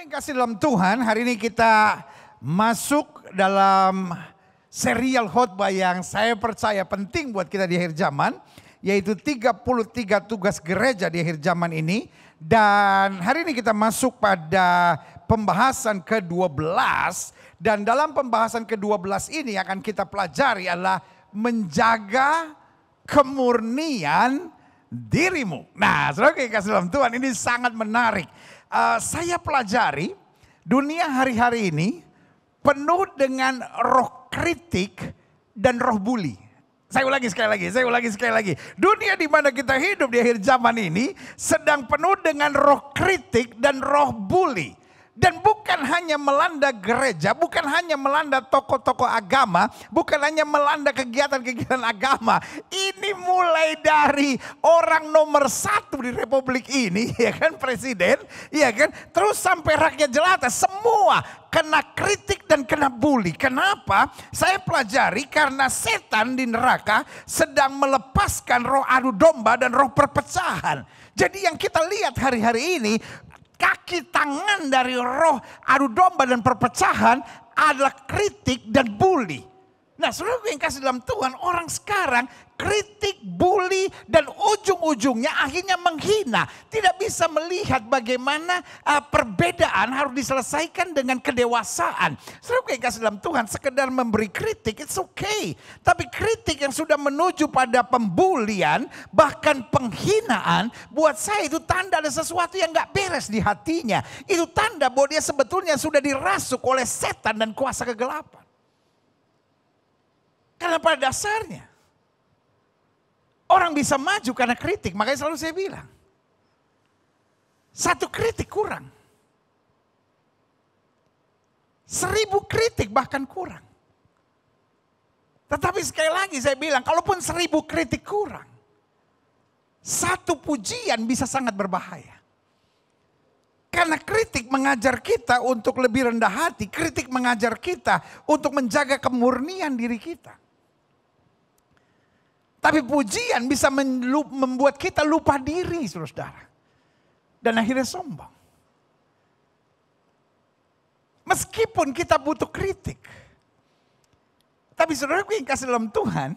Bapak yang kasih dalam Tuhan, hari ini kita masuk dalam serial khotbah yang saya percaya penting buat kita di akhir zaman, yaitu 33 tugas gereja di akhir zaman ini. Dan hari ini kita masuk pada pembahasan ke-12 dan dalam pembahasan ke-12 ini akan kita pelajari adalah menjaga kemurnian dirimu. Nah, saudara kasih dalam Tuhan ini sangat menarik uh, saya pelajari dunia hari-hari ini penuh dengan roh kritik dan roh bully. Saya ulangi sekali lagi, saya ulangi sekali lagi. Dunia di mana kita hidup di akhir zaman ini sedang penuh dengan roh kritik dan roh bully. Dan bukan hanya melanda gereja, bukan hanya melanda toko-toko agama, bukan hanya melanda kegiatan-kegiatan agama. Ini mulai dari orang nomor satu di Republik ini, ya kan presiden, ya kan. Terus sampai rakyat jelata, semua kena kritik dan kena bully. Kenapa? Saya pelajari karena setan di neraka sedang melepaskan roh adu domba dan roh perpecahan. Jadi yang kita lihat hari-hari ini kaki tangan dari roh adu domba dan perpecahan adalah kritik dan bully. Nah, saudara gue yang kasih dalam Tuhan, orang sekarang kritik, bully, dan ujung-ujungnya akhirnya menghina. Tidak bisa melihat bagaimana uh, perbedaan harus diselesaikan dengan kedewasaan. Saudara kayak kasih dalam Tuhan, sekedar memberi kritik, it's okay. Tapi kritik yang sudah menuju pada pembulian, bahkan penghinaan, buat saya itu tanda ada sesuatu yang gak beres di hatinya. Itu tanda bahwa dia sebetulnya sudah dirasuk oleh setan dan kuasa kegelapan. Karena pada dasarnya Orang bisa maju karena kritik, makanya selalu saya bilang. Satu kritik kurang. Seribu kritik bahkan kurang. Tetapi sekali lagi saya bilang, kalaupun seribu kritik kurang, satu pujian bisa sangat berbahaya. Karena kritik mengajar kita untuk lebih rendah hati, kritik mengajar kita untuk menjaga kemurnian diri kita. Tapi pujian bisa membuat kita lupa diri, saudara. Dan akhirnya sombong. Meskipun kita butuh kritik. Tapi saudara yang kasih dalam Tuhan,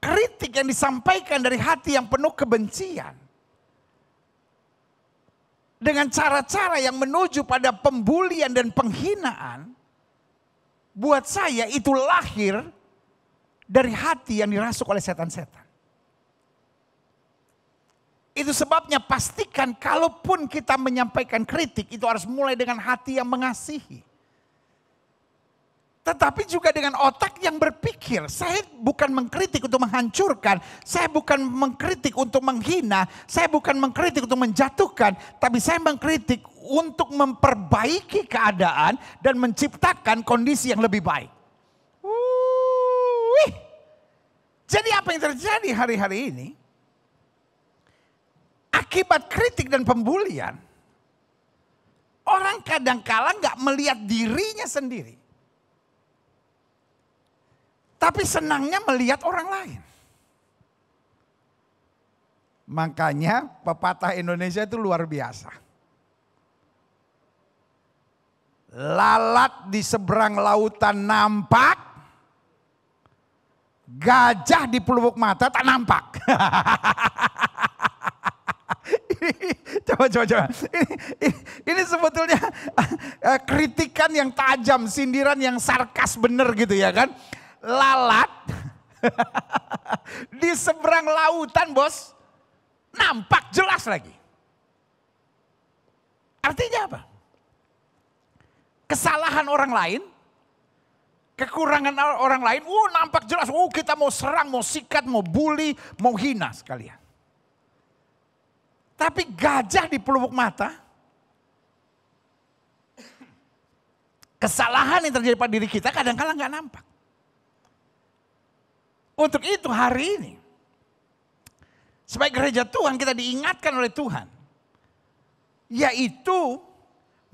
kritik yang disampaikan dari hati yang penuh kebencian. Dengan cara-cara yang menuju pada pembulian dan penghinaan, buat saya itu lahir dari hati yang dirasuk oleh setan-setan. Itu sebabnya pastikan kalaupun kita menyampaikan kritik itu harus mulai dengan hati yang mengasihi. Tetapi juga dengan otak yang berpikir. Saya bukan mengkritik untuk menghancurkan. Saya bukan mengkritik untuk menghina. Saya bukan mengkritik untuk menjatuhkan. Tapi saya mengkritik untuk memperbaiki keadaan dan menciptakan kondisi yang lebih baik. Wih. Jadi apa yang terjadi hari-hari ini? Akibat kritik dan pembulian, orang kadang-kala nggak melihat dirinya sendiri. Tapi senangnya melihat orang lain. Makanya pepatah Indonesia itu luar biasa. Lalat di seberang lautan nampak, gajah di pelubuk mata tak nampak. coba coba coba. Ini, ini, ini sebetulnya eh, kritikan yang tajam, sindiran yang sarkas bener gitu ya kan. Lalat di seberang lautan bos nampak jelas lagi. Artinya apa? Kesalahan orang lain kekurangan orang lain, oh nampak jelas, oh kita mau serang, mau sikat, mau bully, mau hina sekalian. Tapi gajah di pelupuk mata, kesalahan yang terjadi pada diri kita kadang-kala nggak nampak. Untuk itu hari ini, sebagai gereja Tuhan kita diingatkan oleh Tuhan. Yaitu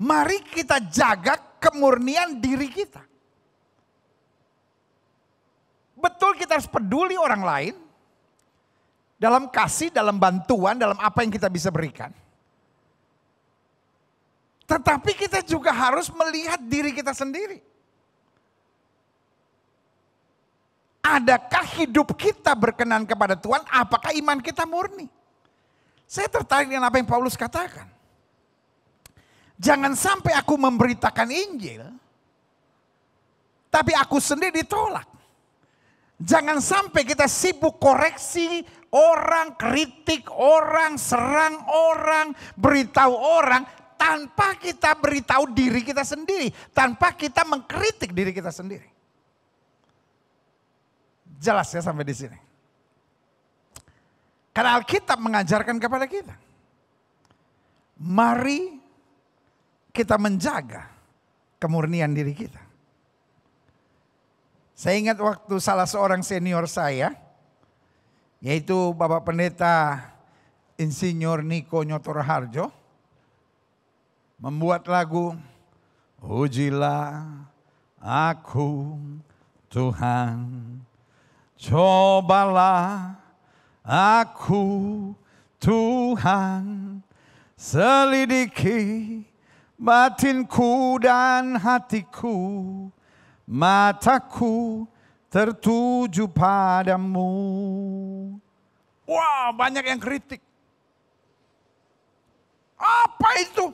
mari kita jaga kemurnian diri kita. Betul kita harus peduli orang lain. Dalam kasih, dalam bantuan, dalam apa yang kita bisa berikan. Tetapi kita juga harus melihat diri kita sendiri. Adakah hidup kita berkenan kepada Tuhan? Apakah iman kita murni? Saya tertarik dengan apa yang Paulus katakan. Jangan sampai aku memberitakan Injil, tapi aku sendiri ditolak. Jangan sampai kita sibuk koreksi orang, kritik orang, serang orang, beritahu orang tanpa kita beritahu diri kita sendiri, tanpa kita mengkritik diri kita sendiri. Jelas ya sampai di sini. Karena Alkitab mengajarkan kepada kita. Mari kita menjaga kemurnian diri kita. Saya ingat waktu salah seorang senior saya, yaitu Bapak Pendeta Insinyur Niko Nyotor Harjo, membuat lagu Ujilah aku Tuhan, cobalah aku Tuhan, selidiki batinku dan hatiku mataku tertuju padamu. Wah, banyak yang kritik. Apa itu?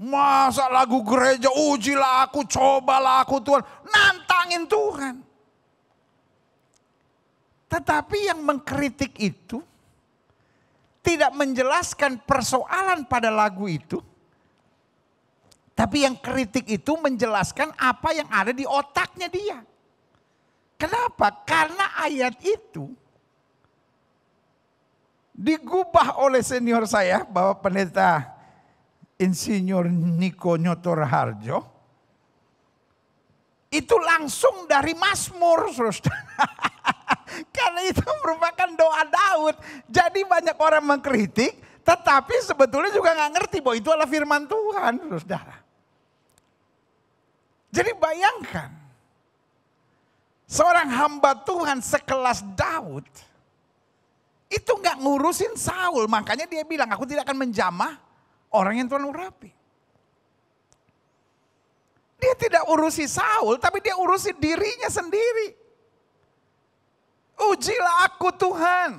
Masa lagu gereja, ujilah aku, cobalah aku Tuhan. Nantangin Tuhan. Tetapi yang mengkritik itu tidak menjelaskan persoalan pada lagu itu tapi yang kritik itu menjelaskan apa yang ada di otaknya dia. Kenapa? Karena ayat itu digubah oleh senior saya, Bapak Pendeta Insinyur Niko Nyotor Harjo. Itu langsung dari Mazmur, Karena itu merupakan doa Daud. Jadi banyak orang mengkritik, tetapi sebetulnya juga nggak ngerti bahwa itu adalah firman Tuhan, saudara. Jadi bayangkan, seorang hamba Tuhan sekelas Daud, itu nggak ngurusin Saul. Makanya dia bilang, aku tidak akan menjamah orang yang Tuhan urapi. Dia tidak urusi Saul, tapi dia urusi dirinya sendiri. Ujilah aku Tuhan.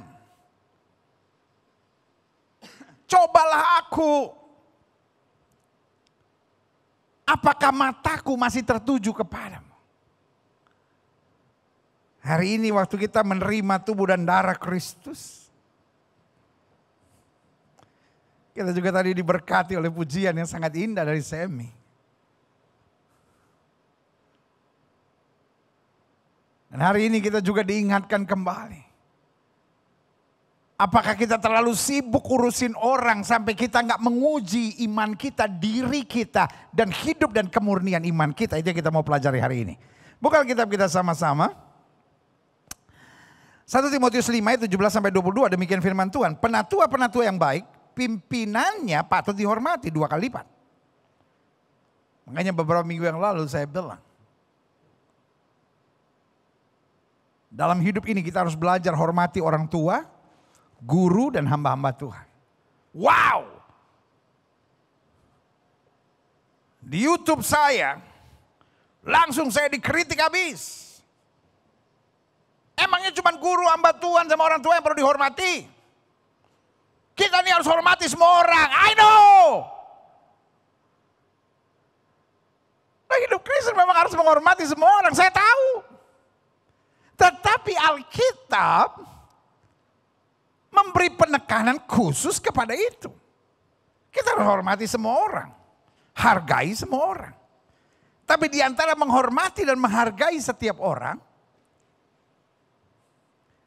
Cobalah aku. Apakah mataku masih tertuju kepadamu? Hari ini waktu kita menerima tubuh dan darah Kristus. Kita juga tadi diberkati oleh pujian yang sangat indah dari Semi. Dan hari ini kita juga diingatkan kembali. Apakah kita terlalu sibuk urusin orang sampai kita nggak menguji iman kita, diri kita, dan hidup dan kemurnian iman kita. Itu yang kita mau pelajari hari ini. Buka kitab kita sama-sama. 1 Timotius 5 ayat 17 sampai 22 demikian firman Tuhan. Penatua-penatua yang baik, pimpinannya patut dihormati dua kali lipat. Makanya beberapa minggu yang lalu saya bilang, dalam hidup ini kita harus belajar hormati orang tua, guru dan hamba-hamba Tuhan. Wow! Di YouTube saya langsung saya dikritik habis. Emangnya cuma guru hamba Tuhan sama orang tua yang perlu dihormati? Kita ini harus hormati semua orang. I know. Nah, hidup Kristen memang harus menghormati semua orang. Saya tahu. Tetapi Alkitab memberi penekanan khusus kepada itu. Kita harus hormati semua orang. Hargai semua orang. Tapi di antara menghormati dan menghargai setiap orang,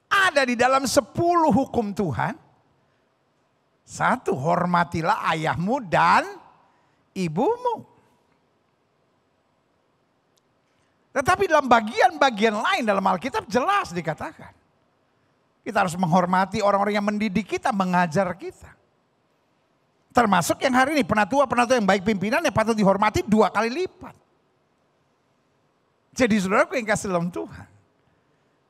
ada di dalam sepuluh hukum Tuhan, satu, hormatilah ayahmu dan ibumu. Tetapi dalam bagian-bagian lain dalam Alkitab jelas dikatakan. Kita harus menghormati orang-orang yang mendidik kita, mengajar kita. Termasuk yang hari ini penatua-penatua yang baik pimpinan yang patut dihormati dua kali lipat. Jadi saudaraku yang kasih dalam Tuhan.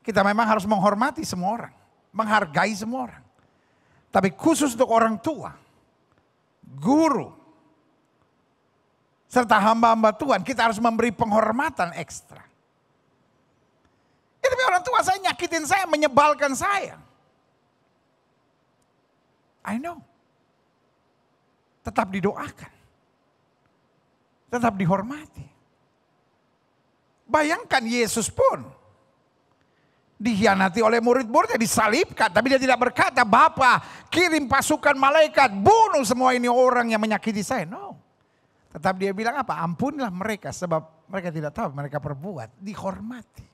Kita memang harus menghormati semua orang. Menghargai semua orang. Tapi khusus untuk orang tua. Guru. Serta hamba-hamba Tuhan. Kita harus memberi penghormatan ekstra. Eh, tapi orang tua saya nyakitin saya, menyebalkan saya. I know. Tetap didoakan. Tetap dihormati. Bayangkan Yesus pun dihianati oleh murid-muridnya, disalibkan. Tapi dia tidak berkata, Bapak kirim pasukan malaikat, bunuh semua ini orang yang menyakiti saya. No. Tetap dia bilang apa? Ampunilah mereka sebab mereka tidak tahu mereka perbuat. Dihormati.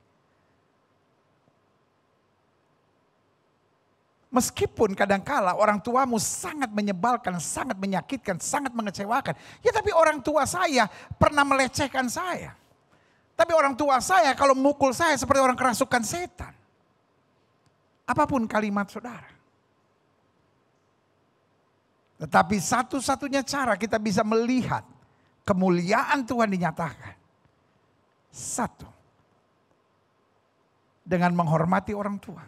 Meskipun kadangkala orang tuamu sangat menyebalkan, sangat menyakitkan, sangat mengecewakan. Ya tapi orang tua saya pernah melecehkan saya. Tapi orang tua saya kalau mukul saya seperti orang kerasukan setan. Apapun kalimat saudara. Tetapi satu-satunya cara kita bisa melihat kemuliaan Tuhan dinyatakan. Satu. Dengan menghormati orang tua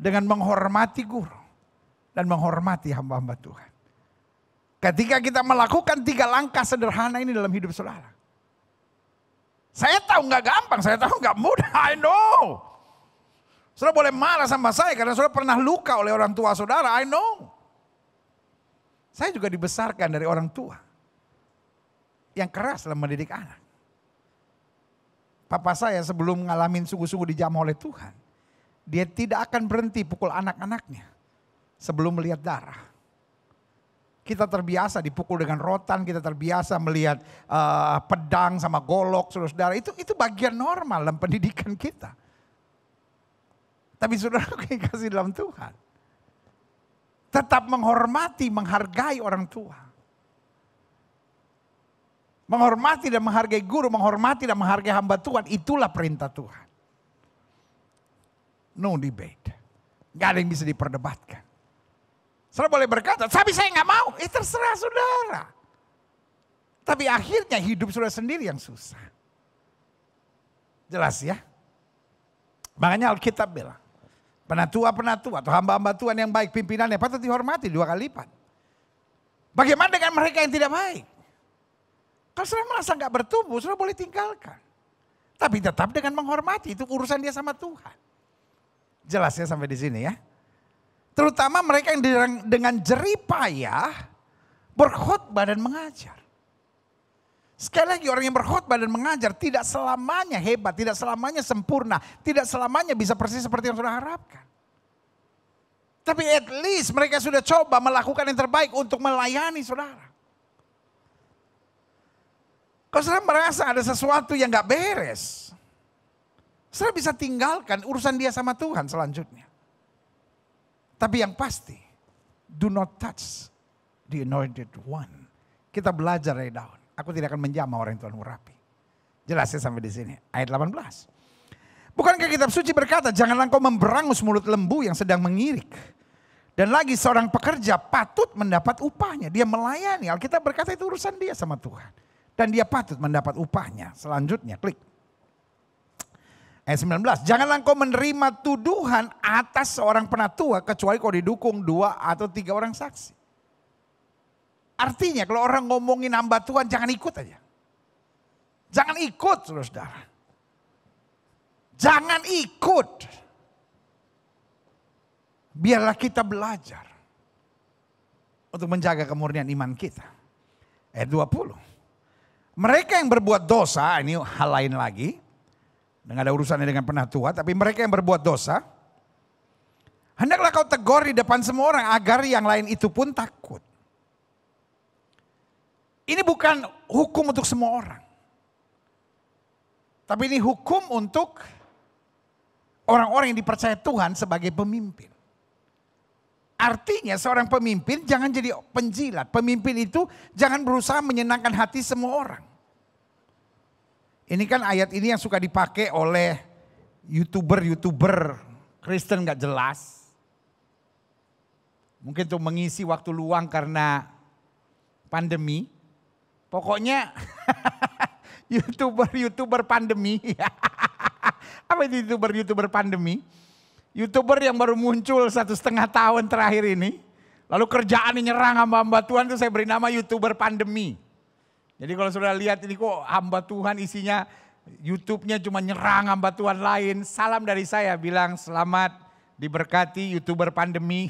dengan menghormati guru dan menghormati hamba-hamba Tuhan. Ketika kita melakukan tiga langkah sederhana ini dalam hidup saudara. Saya tahu nggak gampang, saya tahu nggak mudah, I know. Saudara boleh marah sama saya karena saudara pernah luka oleh orang tua saudara, I know. Saya juga dibesarkan dari orang tua. Yang keras dalam mendidik anak. Papa saya sebelum ngalamin sungguh-sungguh dijamah oleh Tuhan dia tidak akan berhenti pukul anak-anaknya sebelum melihat darah. Kita terbiasa dipukul dengan rotan, kita terbiasa melihat uh, pedang sama golok, saudara. Itu itu bagian normal dalam pendidikan kita. Tapi saudara kasih dalam Tuhan. Tetap menghormati, menghargai orang tua. Menghormati dan menghargai guru, menghormati dan menghargai hamba Tuhan, itulah perintah Tuhan. No debate. Gak ada yang bisa diperdebatkan. Saudara boleh berkata, tapi saya nggak mau. Eh terserah saudara. Tapi akhirnya hidup saudara sendiri yang susah. Jelas ya? Makanya Alkitab bilang, penatua-penatua atau hamba-hamba Tuhan yang baik pimpinannya patut dihormati dua kali lipat. Bagaimana dengan mereka yang tidak baik? Kalau saudara merasa nggak bertubuh, saudara boleh tinggalkan. Tapi tetap dengan menghormati, itu urusan dia sama Tuhan. Jelas ya sampai di sini ya. Terutama mereka yang dengan jeripayah berkhutbah dan mengajar. Sekali lagi orang yang berkhutbah dan mengajar tidak selamanya hebat, tidak selamanya sempurna, tidak selamanya bisa persis seperti yang sudah harapkan. Tapi at least mereka sudah coba melakukan yang terbaik untuk melayani saudara. Kau saudara merasa ada sesuatu yang gak beres, saya bisa tinggalkan urusan dia sama Tuhan selanjutnya. Tapi yang pasti, do not touch the anointed one. Kita belajar dari daun. Aku tidak akan menjamah orang yang Tuhan urapi. Jelasnya sampai di sini. Ayat 18. Bukankah kitab suci berkata, janganlah kau memberangus mulut lembu yang sedang mengirik. Dan lagi seorang pekerja patut mendapat upahnya. Dia melayani. Alkitab berkata itu urusan dia sama Tuhan. Dan dia patut mendapat upahnya. Selanjutnya klik. Ayat 19, janganlah engkau menerima tuduhan atas seorang penatua kecuali kau didukung dua atau tiga orang saksi. Artinya kalau orang ngomongin hamba Tuhan jangan ikut aja. Jangan ikut saudara-saudara. Jangan ikut. Biarlah kita belajar. Untuk menjaga kemurnian iman kita. Ayat 20. Mereka yang berbuat dosa, ini hal lain lagi dan ada urusannya dengan penatua, tapi mereka yang berbuat dosa, hendaklah kau tegur di depan semua orang agar yang lain itu pun takut. Ini bukan hukum untuk semua orang. Tapi ini hukum untuk orang-orang yang dipercaya Tuhan sebagai pemimpin. Artinya seorang pemimpin jangan jadi penjilat. Pemimpin itu jangan berusaha menyenangkan hati semua orang. Ini kan ayat ini yang suka dipakai oleh youtuber-youtuber Kristen gak jelas. Mungkin tuh mengisi waktu luang karena pandemi. Pokoknya youtuber-youtuber pandemi. Apa itu youtuber-youtuber pandemi? Youtuber yang baru muncul satu setengah tahun terakhir ini. Lalu kerjaan ini nyerang hamba-hamba Tuhan itu saya beri nama youtuber pandemi. Jadi kalau saudara lihat ini kok hamba Tuhan isinya YouTube-nya cuma nyerang hamba Tuhan lain. Salam dari saya bilang selamat diberkati YouTuber pandemi.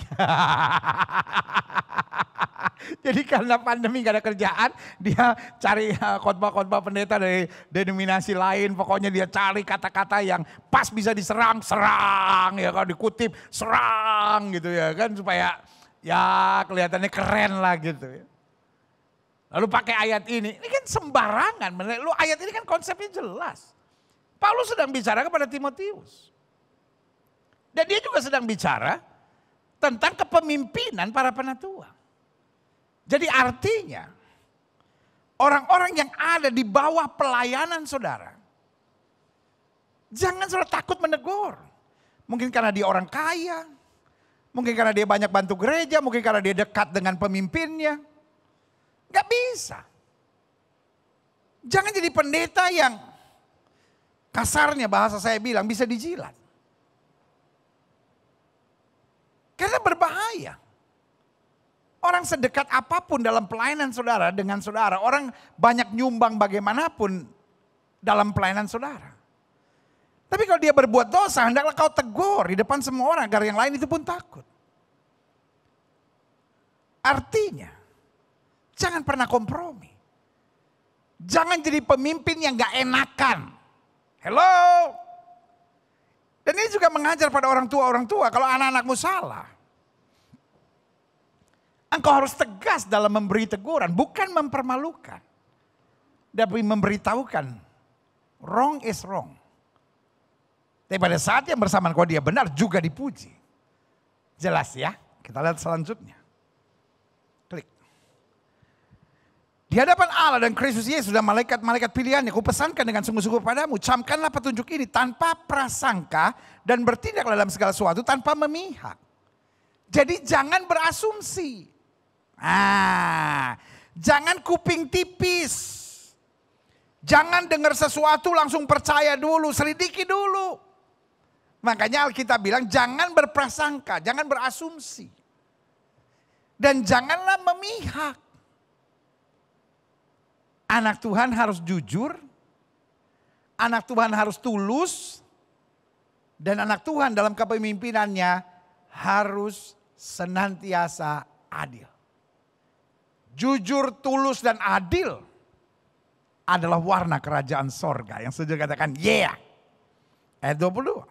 Jadi karena pandemi gak ada kerjaan, dia cari eh, khotbah-khotbah pendeta dari denominasi lain. Pokoknya dia cari kata-kata yang pas bisa diserang, serang ya kalau dikutip, serang gitu ya kan supaya ya kelihatannya keren lah gitu ya. Lalu pakai ayat ini, ini kan sembarangan. Lu ayat ini kan konsepnya jelas. Paulus sedang bicara kepada Timotius. Dan dia juga sedang bicara tentang kepemimpinan para penatua. Jadi artinya orang-orang yang ada di bawah pelayanan saudara. Jangan saudara takut menegur. Mungkin karena dia orang kaya, mungkin karena dia banyak bantu gereja, mungkin karena dia dekat dengan pemimpinnya. Gak bisa. Jangan jadi pendeta yang kasarnya bahasa saya bilang bisa dijilat. Karena berbahaya. Orang sedekat apapun dalam pelayanan saudara dengan saudara, orang banyak nyumbang bagaimanapun dalam pelayanan saudara. Tapi kalau dia berbuat dosa, hendaklah kau tegur di depan semua orang agar yang lain itu pun takut. Artinya, Jangan pernah kompromi. Jangan jadi pemimpin yang gak enakan. Hello. Dan ini juga mengajar pada orang tua-orang tua kalau anak-anakmu salah. Engkau harus tegas dalam memberi teguran, bukan mempermalukan. Tapi memberitahukan, wrong is wrong. Tapi pada saat yang bersamaan kau dia benar juga dipuji. Jelas ya, kita lihat selanjutnya. Di hadapan Allah dan Kristus Yesus dan malaikat-malaikat pilihannya, pesankan dengan sungguh-sungguh padamu, camkanlah petunjuk ini tanpa prasangka dan bertindak dalam segala sesuatu tanpa memihak. Jadi jangan berasumsi. Ah, jangan kuping tipis. Jangan dengar sesuatu langsung percaya dulu, selidiki dulu. Makanya Alkitab bilang jangan berprasangka, jangan berasumsi. Dan janganlah memihak. Anak Tuhan harus jujur, anak Tuhan harus tulus, dan anak Tuhan dalam kepemimpinannya harus senantiasa adil. Jujur, tulus, dan adil adalah warna kerajaan sorga. Yang sudah katakan, yeah. Ayat 22.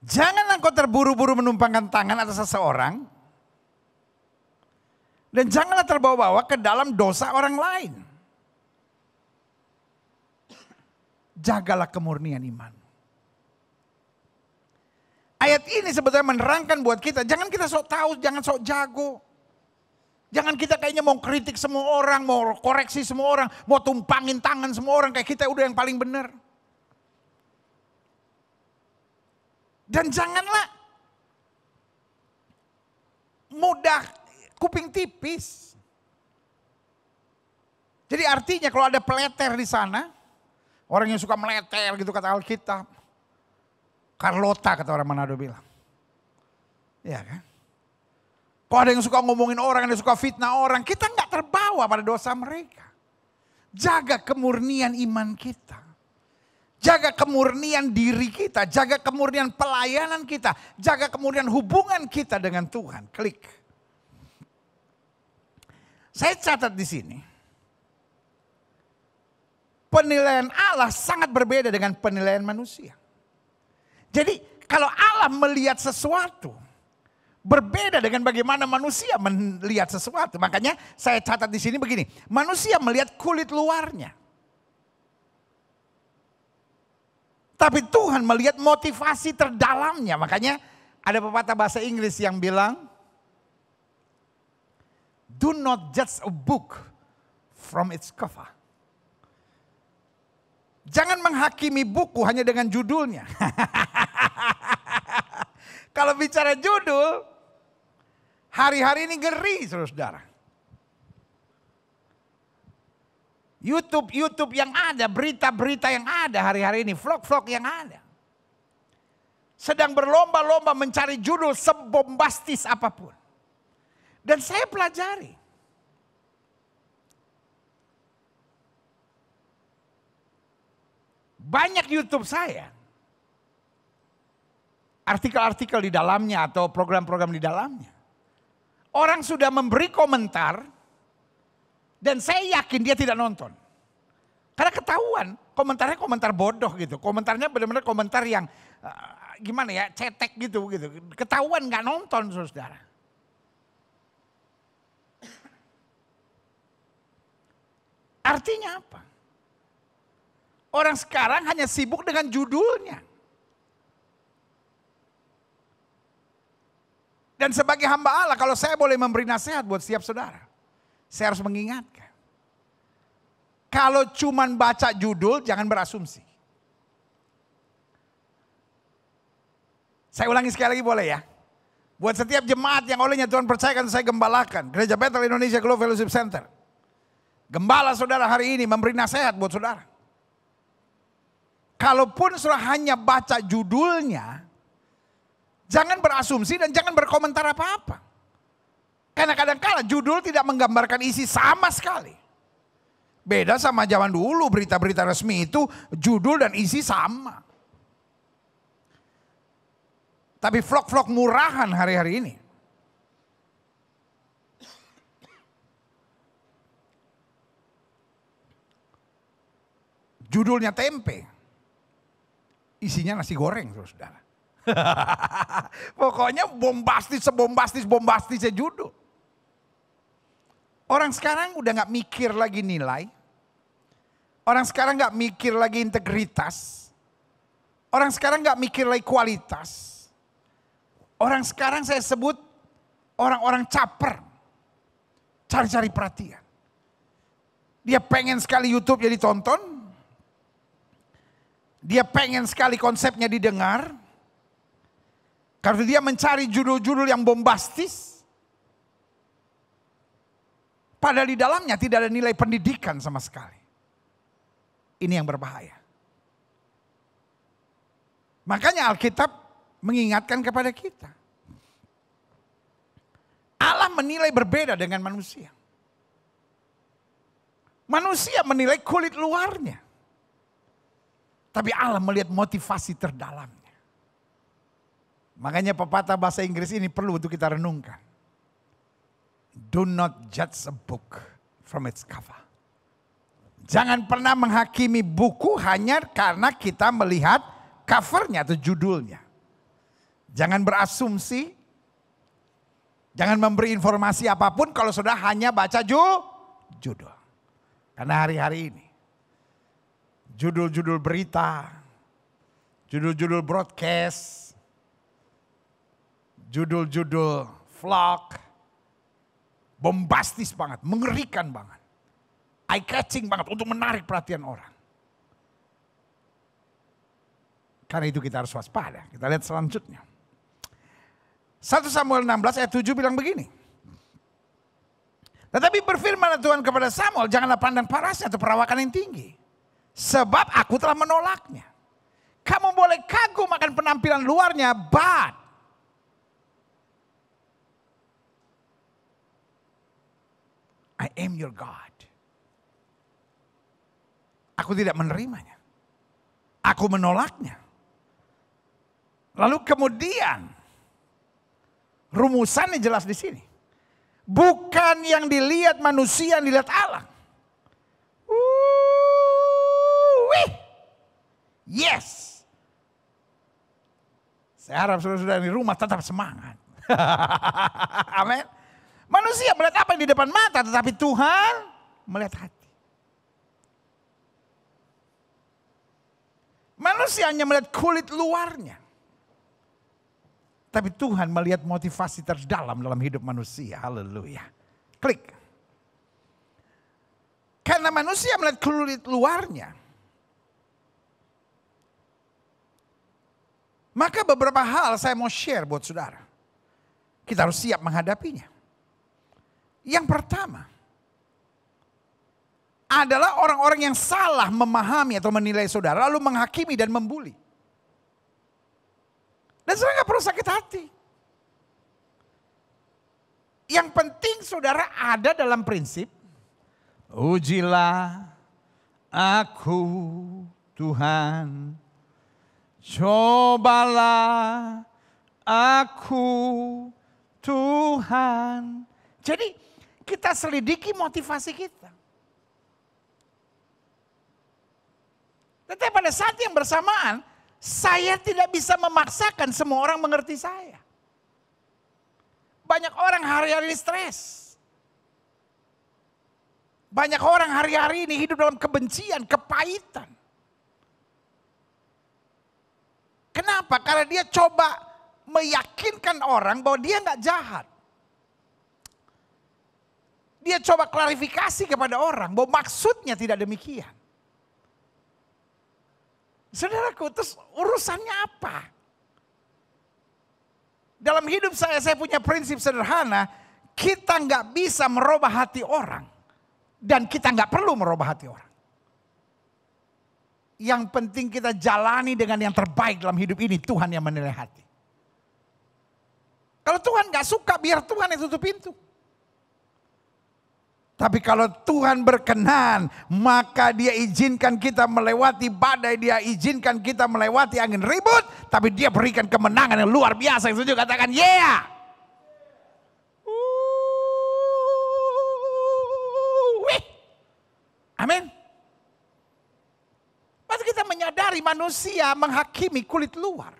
Jangan engkau terburu-buru menumpangkan tangan atas seseorang dan janganlah terbawa-bawa ke dalam dosa orang lain. Jagalah kemurnian iman. Ayat ini sebetulnya menerangkan buat kita, jangan kita sok tahu, jangan sok jago. Jangan kita kayaknya mau kritik semua orang, mau koreksi semua orang, mau tumpangin tangan semua orang, kayak kita udah yang paling benar. Dan janganlah mudah kuping tipis. Jadi artinya kalau ada peleter di sana, orang yang suka meleter gitu kata Alkitab. Carlota kata orang Manado bilang. Iya kan? Kalau ada yang suka ngomongin orang, ada yang suka fitnah orang, kita nggak terbawa pada dosa mereka. Jaga kemurnian iman kita. Jaga kemurnian diri kita, jaga kemurnian pelayanan kita, jaga kemurnian hubungan kita dengan Tuhan. Klik. Saya catat di sini. Penilaian Allah sangat berbeda dengan penilaian manusia. Jadi kalau Allah melihat sesuatu, berbeda dengan bagaimana manusia melihat sesuatu. Makanya saya catat di sini begini, manusia melihat kulit luarnya. Tapi Tuhan melihat motivasi terdalamnya. Makanya ada pepatah bahasa Inggris yang bilang Do not judge a book from its cover. Jangan menghakimi buku hanya dengan judulnya. Kalau bicara judul, hari-hari ini ngeri saudara. YouTube-YouTube yang ada, berita-berita yang ada hari-hari ini, vlog-vlog yang ada. Sedang berlomba-lomba mencari judul sebombastis apapun. Dan saya pelajari. Banyak YouTube saya, artikel-artikel di dalamnya atau program-program di dalamnya. Orang sudah memberi komentar dan saya yakin dia tidak nonton. Karena ketahuan komentarnya komentar bodoh gitu. Komentarnya benar-benar komentar yang eh, gimana ya cetek gitu gitu. Ketahuan nggak nonton saudara. Artinya apa? Orang sekarang hanya sibuk dengan judulnya. Dan sebagai hamba Allah, kalau saya boleh memberi nasihat buat setiap saudara, saya harus mengingatkan. Kalau cuman baca judul, jangan berasumsi. Saya ulangi sekali lagi boleh ya. Buat setiap jemaat yang olehnya Tuhan percayakan saya gembalakan. Gereja Betel Indonesia Global Fellowship Center Gembala saudara hari ini memberi nasihat buat saudara. Kalaupun saudara hanya baca judulnya, jangan berasumsi dan jangan berkomentar apa-apa. Karena kadang -kadang judul tidak menggambarkan isi sama sekali. Beda sama zaman dulu berita-berita resmi itu judul dan isi sama. Tapi vlog-vlog murahan hari-hari ini Judulnya tempe. Isinya nasi goreng, saudara. Pokoknya bombastis, sebombastis, bombastisnya judul. Orang sekarang udah nggak mikir lagi nilai. Orang sekarang nggak mikir lagi integritas. Orang sekarang nggak mikir lagi kualitas. Orang sekarang saya sebut orang-orang caper. Cari-cari perhatian. Dia pengen sekali YouTube jadi tonton, dia pengen sekali konsepnya didengar. Karena dia mencari judul-judul yang bombastis. Padahal di dalamnya tidak ada nilai pendidikan sama sekali. Ini yang berbahaya. Makanya Alkitab mengingatkan kepada kita. Allah menilai berbeda dengan manusia. Manusia menilai kulit luarnya. Tapi Allah melihat motivasi terdalamnya. Makanya pepatah bahasa Inggris ini perlu untuk kita renungkan. Do not judge a book from its cover. Jangan pernah menghakimi buku hanya karena kita melihat covernya atau judulnya. Jangan berasumsi, jangan memberi informasi apapun kalau sudah hanya baca judul. Karena hari-hari ini judul-judul berita, judul-judul broadcast, judul-judul vlog, bombastis banget, mengerikan banget, eye catching banget untuk menarik perhatian orang. Karena itu kita harus waspada. Kita lihat selanjutnya. 1 Samuel 16 ayat 7 bilang begini. Tetapi berfirman Tuhan kepada Samuel, janganlah pandang parasnya atau perawakan yang tinggi. Sebab aku telah menolaknya. Kamu boleh kagum akan penampilan luarnya, but I am your God. Aku tidak menerimanya. Aku menolaknya. Lalu kemudian rumusannya jelas di sini. Bukan yang dilihat manusia yang dilihat Allah. Wih! Yes! Saya harap saudara-saudara di rumah tetap semangat. Amin. Manusia melihat apa yang di depan mata, tetapi Tuhan melihat hati. Manusia hanya melihat kulit luarnya. Tapi Tuhan melihat motivasi terdalam dalam hidup manusia. Haleluya. Klik. Karena manusia melihat kulit luarnya. Maka beberapa hal saya mau share buat saudara. Kita harus siap menghadapinya. Yang pertama adalah orang-orang yang salah memahami atau menilai saudara lalu menghakimi dan membuli. Dan saudara nggak perlu sakit hati. Yang penting saudara ada dalam prinsip. Ujilah aku Tuhan Cobalah aku Tuhan. Jadi kita selidiki motivasi kita. Tetapi pada saat yang bersamaan, saya tidak bisa memaksakan semua orang mengerti saya. Banyak orang hari-hari stres. Banyak orang hari-hari ini hidup dalam kebencian, kepahitan. Kenapa? Karena dia coba meyakinkan orang bahwa dia nggak jahat. Dia coba klarifikasi kepada orang bahwa maksudnya tidak demikian. Saudaraku, terus urusannya apa? Dalam hidup saya, saya punya prinsip sederhana, kita nggak bisa merubah hati orang. Dan kita nggak perlu merubah hati orang. Yang penting kita jalani dengan yang terbaik dalam hidup ini. Tuhan yang menilai hati. Kalau Tuhan gak suka biar Tuhan yang tutup pintu. Tapi kalau Tuhan berkenan, maka dia izinkan kita melewati badai, dia izinkan kita melewati angin ribut, tapi dia berikan kemenangan yang luar biasa. Yang setuju katakan, yeah! Amin. Pasti kita menyadari manusia menghakimi kulit luar.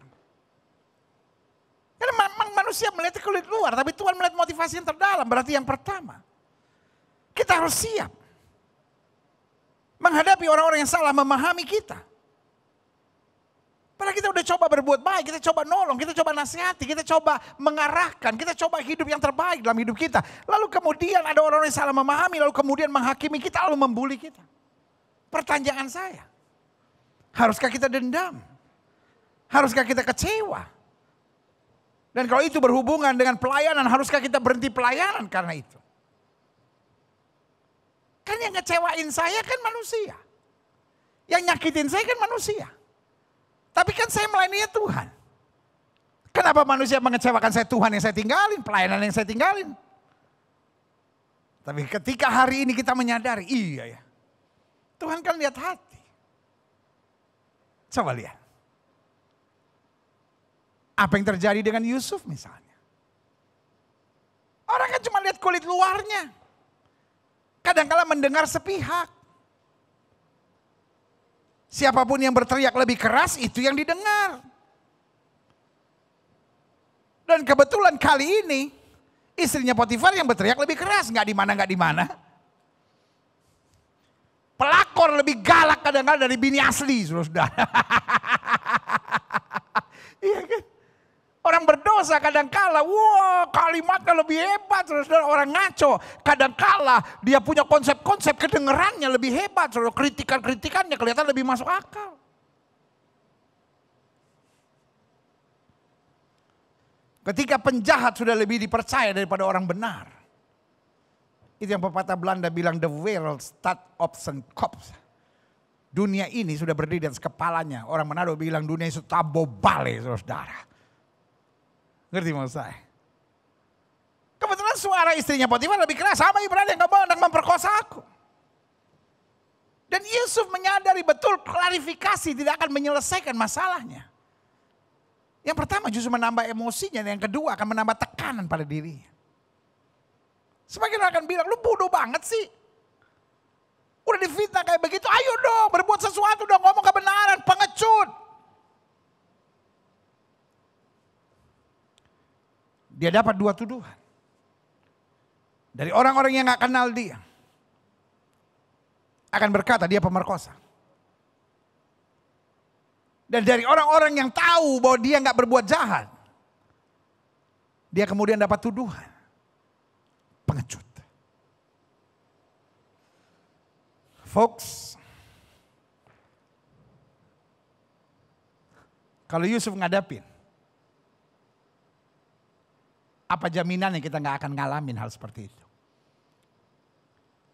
Karena memang manusia melihat kulit luar, tapi Tuhan melihat motivasi yang terdalam. Berarti yang pertama, kita harus siap menghadapi orang-orang yang salah memahami kita. Padahal kita udah coba berbuat baik, kita coba nolong, kita coba nasihati, kita coba mengarahkan, kita coba hidup yang terbaik dalam hidup kita. Lalu kemudian ada orang-orang yang salah memahami, lalu kemudian menghakimi kita, lalu membuli kita. Pertanyaan saya, Haruskah kita dendam? Haruskah kita kecewa? Dan kalau itu berhubungan dengan pelayanan, haruskah kita berhenti pelayanan karena itu? Kan yang ngecewain saya kan manusia. Yang nyakitin saya kan manusia. Tapi kan saya melayaninya Tuhan. Kenapa manusia mengecewakan saya Tuhan yang saya tinggalin, pelayanan yang saya tinggalin? Tapi ketika hari ini kita menyadari, iya ya. Tuhan kan lihat hati. Coba lihat. Apa yang terjadi dengan Yusuf misalnya. Orang kan cuma lihat kulit luarnya. Kadangkala -kadang mendengar sepihak. Siapapun yang berteriak lebih keras itu yang didengar. Dan kebetulan kali ini istrinya Potifar yang berteriak lebih keras, Gak dimana, gak dimana. di mana. Pelakor lebih galak kadang-kadang dari bini asli, saudara-saudara. iya kan? Orang berdosa kadang-kala, wow kalimatnya lebih hebat, saudara-saudara. Orang ngaco, kadang-kala dia punya konsep-konsep kedengerannya lebih hebat, saudara. Kritikan-kritikannya kelihatan lebih masuk akal. Ketika penjahat sudah lebih dipercaya daripada orang benar. Itu yang pepatah Belanda bilang the world start of cops. Dunia ini sudah berdiri dan kepalanya. Orang Manado bilang dunia itu tabo bale, saudara. Ngerti maksud saya? Kebetulan suara istrinya Potifar lebih keras sama Ibrahim yang kebawa dan memperkosa aku. Dan Yusuf menyadari betul klarifikasi tidak akan menyelesaikan masalahnya. Yang pertama justru menambah emosinya, dan yang kedua akan menambah tekanan pada dirinya. Semakin akan bilang, lu bodoh banget sih. Udah difitnah kayak begitu, ayo dong berbuat sesuatu dong, ngomong kebenaran, pengecut. Dia dapat dua tuduhan. Dari orang-orang yang gak kenal dia. Akan berkata dia pemerkosa. Dan dari orang-orang yang tahu bahwa dia nggak berbuat jahat. Dia kemudian dapat tuduhan pengecut. Folks, kalau Yusuf ngadapin, apa jaminan yang kita nggak akan ngalamin hal seperti itu?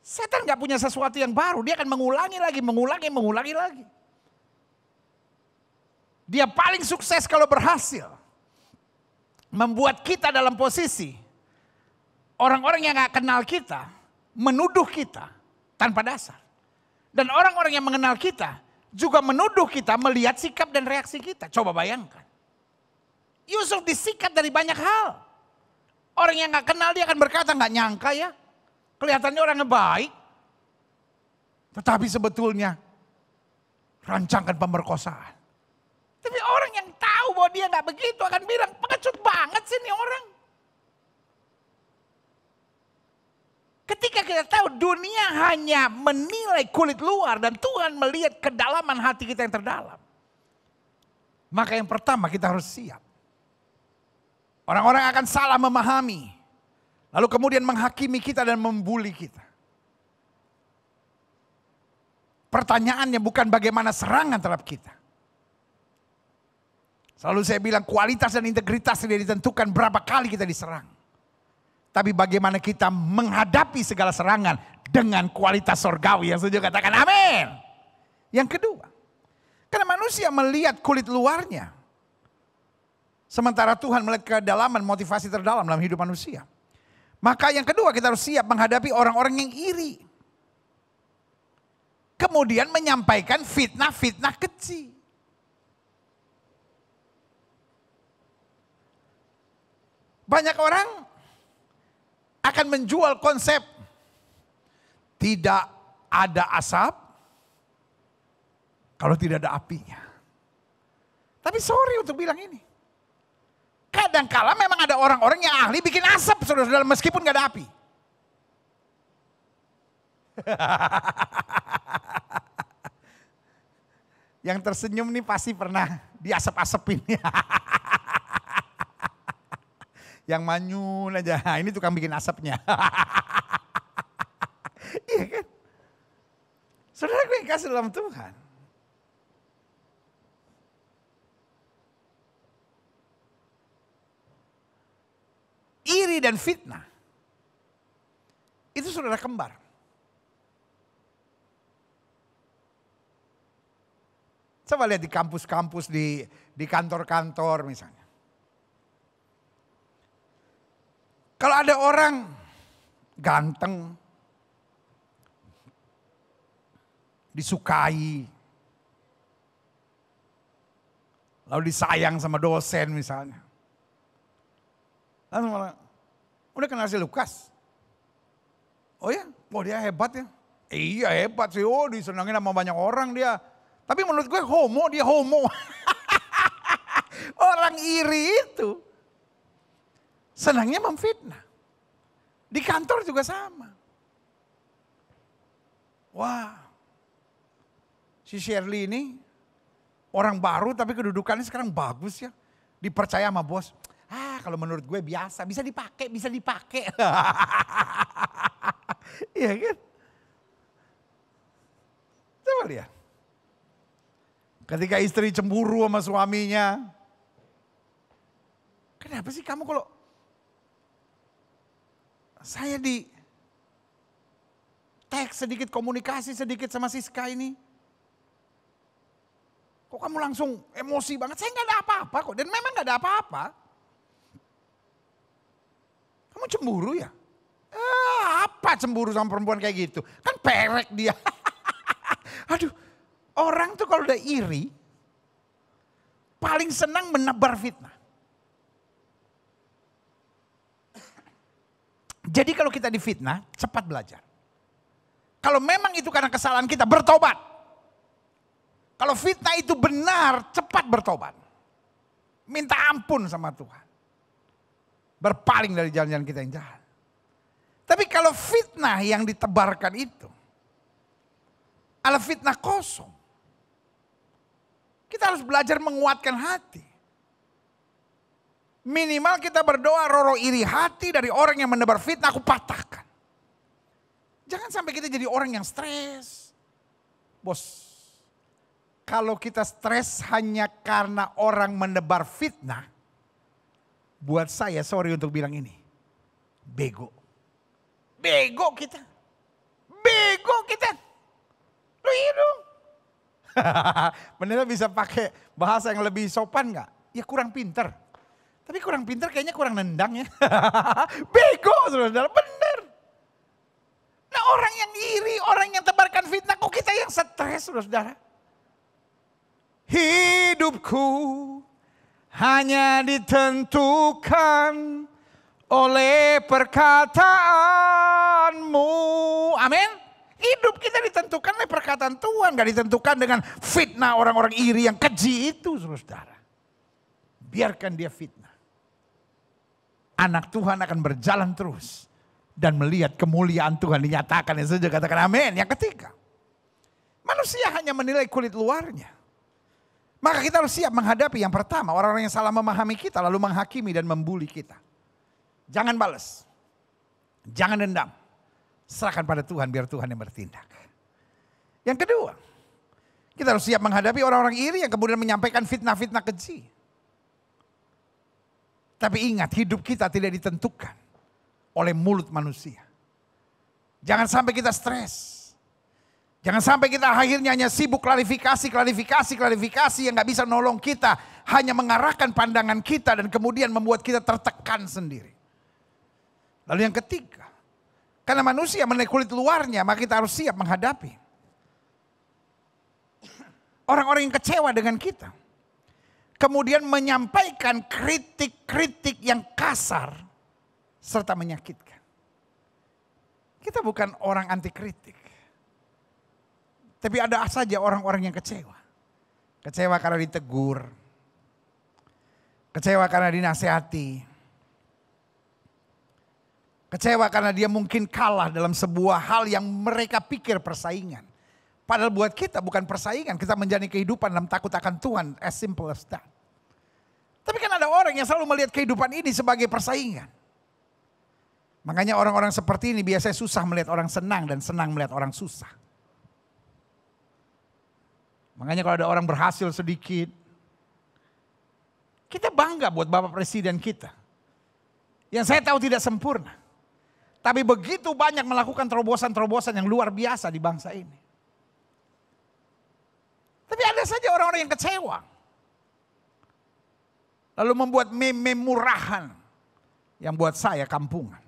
Setan nggak punya sesuatu yang baru, dia akan mengulangi lagi, mengulangi, mengulangi lagi. Dia paling sukses kalau berhasil membuat kita dalam posisi orang-orang yang gak kenal kita menuduh kita tanpa dasar. Dan orang-orang yang mengenal kita juga menuduh kita melihat sikap dan reaksi kita. Coba bayangkan. Yusuf disikat dari banyak hal. Orang yang gak kenal dia akan berkata gak nyangka ya. Kelihatannya orangnya baik. Tetapi sebetulnya rancangan pemerkosaan. Tapi orang yang tahu bahwa dia gak begitu akan bilang pengecut banget sih ini orang. Ketika kita tahu dunia hanya menilai kulit luar dan Tuhan melihat kedalaman hati kita yang terdalam. Maka yang pertama kita harus siap. Orang-orang akan salah memahami. Lalu kemudian menghakimi kita dan membuli kita. Pertanyaannya bukan bagaimana serangan terhadap kita. Selalu saya bilang kualitas dan integritas tidak ditentukan berapa kali kita diserang tapi bagaimana kita menghadapi segala serangan dengan kualitas sorgawi yang setuju katakan amin. Yang kedua, karena manusia melihat kulit luarnya. Sementara Tuhan melihat kedalaman motivasi terdalam dalam hidup manusia. Maka yang kedua kita harus siap menghadapi orang-orang yang iri. Kemudian menyampaikan fitnah-fitnah kecil. Banyak orang akan menjual konsep tidak ada asap kalau tidak ada apinya. Tapi sorry untuk bilang ini. Kadangkala memang ada orang-orang yang ahli bikin asap saudara-saudara meskipun gak ada api. yang tersenyum nih pasti pernah diasap-asepin. yang manyun aja. Nah, ini tukang bikin asapnya. iya kan? Saudara gue yang kasih dalam Tuhan. Iri dan fitnah. Itu saudara kembar. Coba lihat di kampus-kampus, di di kantor-kantor misalnya. Kalau ada orang ganteng, disukai, lalu disayang sama dosen misalnya. Lalu malah, udah kenal si Lukas. Oh ya, oh dia hebat ya. Iya hebat sih, oh disenangin sama banyak orang dia. Tapi menurut gue homo, dia homo. orang iri itu senangnya memfitnah. Di kantor juga sama. Wah, si Shirley ini orang baru tapi kedudukannya sekarang bagus ya. Dipercaya sama bos. Ah, kalau menurut gue biasa, bisa dipakai, bisa dipakai. Iya kan? Coba lihat. Ketika istri cemburu sama suaminya. Kenapa sih kamu kalau saya di teks sedikit komunikasi sedikit sama Siska ini. Kok kamu langsung emosi banget? Saya nggak ada apa-apa kok. Dan memang nggak ada apa-apa. Kamu cemburu ya? Eh, apa cemburu sama perempuan kayak gitu? Kan perek dia. Aduh, orang tuh kalau udah iri, paling senang menebar fitnah. Jadi kalau kita difitnah, cepat belajar. Kalau memang itu karena kesalahan kita, bertobat. Kalau fitnah itu benar, cepat bertobat. Minta ampun sama Tuhan. Berpaling dari jalan-jalan kita yang jahat. Tapi kalau fitnah yang ditebarkan itu, ala fitnah kosong. Kita harus belajar menguatkan hati. Minimal kita berdoa roro iri hati dari orang yang menebar fitnah aku patahkan. Jangan sampai kita jadi orang yang stres. Bos, kalau kita stres hanya karena orang menebar fitnah, buat saya sorry untuk bilang ini, bego. Bego kita. Bego kita. Lu hidung. Iya Bener bisa pakai bahasa yang lebih sopan gak? Ya kurang pinter. Tapi kurang pintar kayaknya kurang nendang ya. Bego saudara, bener. Nah orang yang iri, orang yang tebarkan fitnah, kok kita yang stres saudara-saudara. Hidupku hanya ditentukan oleh perkataanmu. Amin. Hidup kita ditentukan oleh perkataan Tuhan. Gak ditentukan dengan fitnah orang-orang iri yang keji itu saudara. Biarkan dia fitnah anak Tuhan akan berjalan terus dan melihat kemuliaan Tuhan dinyatakan. Yang saja katakan amin. Yang ketiga, manusia hanya menilai kulit luarnya. Maka kita harus siap menghadapi yang pertama orang-orang yang salah memahami kita lalu menghakimi dan membuli kita. Jangan balas. Jangan dendam. Serahkan pada Tuhan biar Tuhan yang bertindak. Yang kedua, kita harus siap menghadapi orang-orang iri yang kemudian menyampaikan fitnah-fitnah keji. Tapi ingat, hidup kita tidak ditentukan oleh mulut manusia. Jangan sampai kita stres. Jangan sampai kita akhirnya hanya sibuk klarifikasi, klarifikasi, klarifikasi yang gak bisa nolong kita. Hanya mengarahkan pandangan kita dan kemudian membuat kita tertekan sendiri. Lalu yang ketiga, karena manusia menaik kulit luarnya maka kita harus siap menghadapi. Orang-orang yang kecewa dengan kita kemudian menyampaikan kritik-kritik yang kasar serta menyakitkan. Kita bukan orang anti kritik. Tapi ada saja orang-orang yang kecewa. Kecewa karena ditegur. Kecewa karena dinasehati. Kecewa karena dia mungkin kalah dalam sebuah hal yang mereka pikir persaingan. Padahal buat kita bukan persaingan, kita menjalani kehidupan dalam takut akan Tuhan, as simple as that. Tapi kan ada orang yang selalu melihat kehidupan ini sebagai persaingan. Makanya orang-orang seperti ini biasanya susah melihat orang senang dan senang melihat orang susah. Makanya kalau ada orang berhasil sedikit, kita bangga buat Bapak Presiden kita. Yang saya tahu tidak sempurna. Tapi begitu banyak melakukan terobosan-terobosan yang luar biasa di bangsa ini. Tapi ada saja orang-orang yang kecewa. Lalu membuat meme murahan yang buat saya kampungan.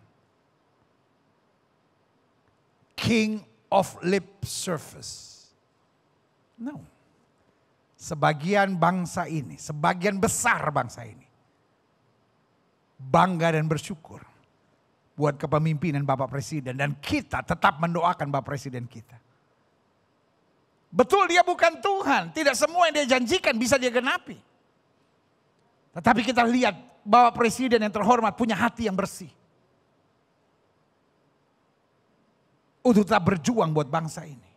King of lip service. No. Sebagian bangsa ini, sebagian besar bangsa ini. Bangga dan bersyukur buat kepemimpinan Bapak Presiden. Dan kita tetap mendoakan Bapak Presiden kita. Betul dia bukan Tuhan. Tidak semua yang dia janjikan bisa dia genapi. Tetapi kita lihat bahwa presiden yang terhormat punya hati yang bersih. Untuk tetap berjuang buat bangsa ini.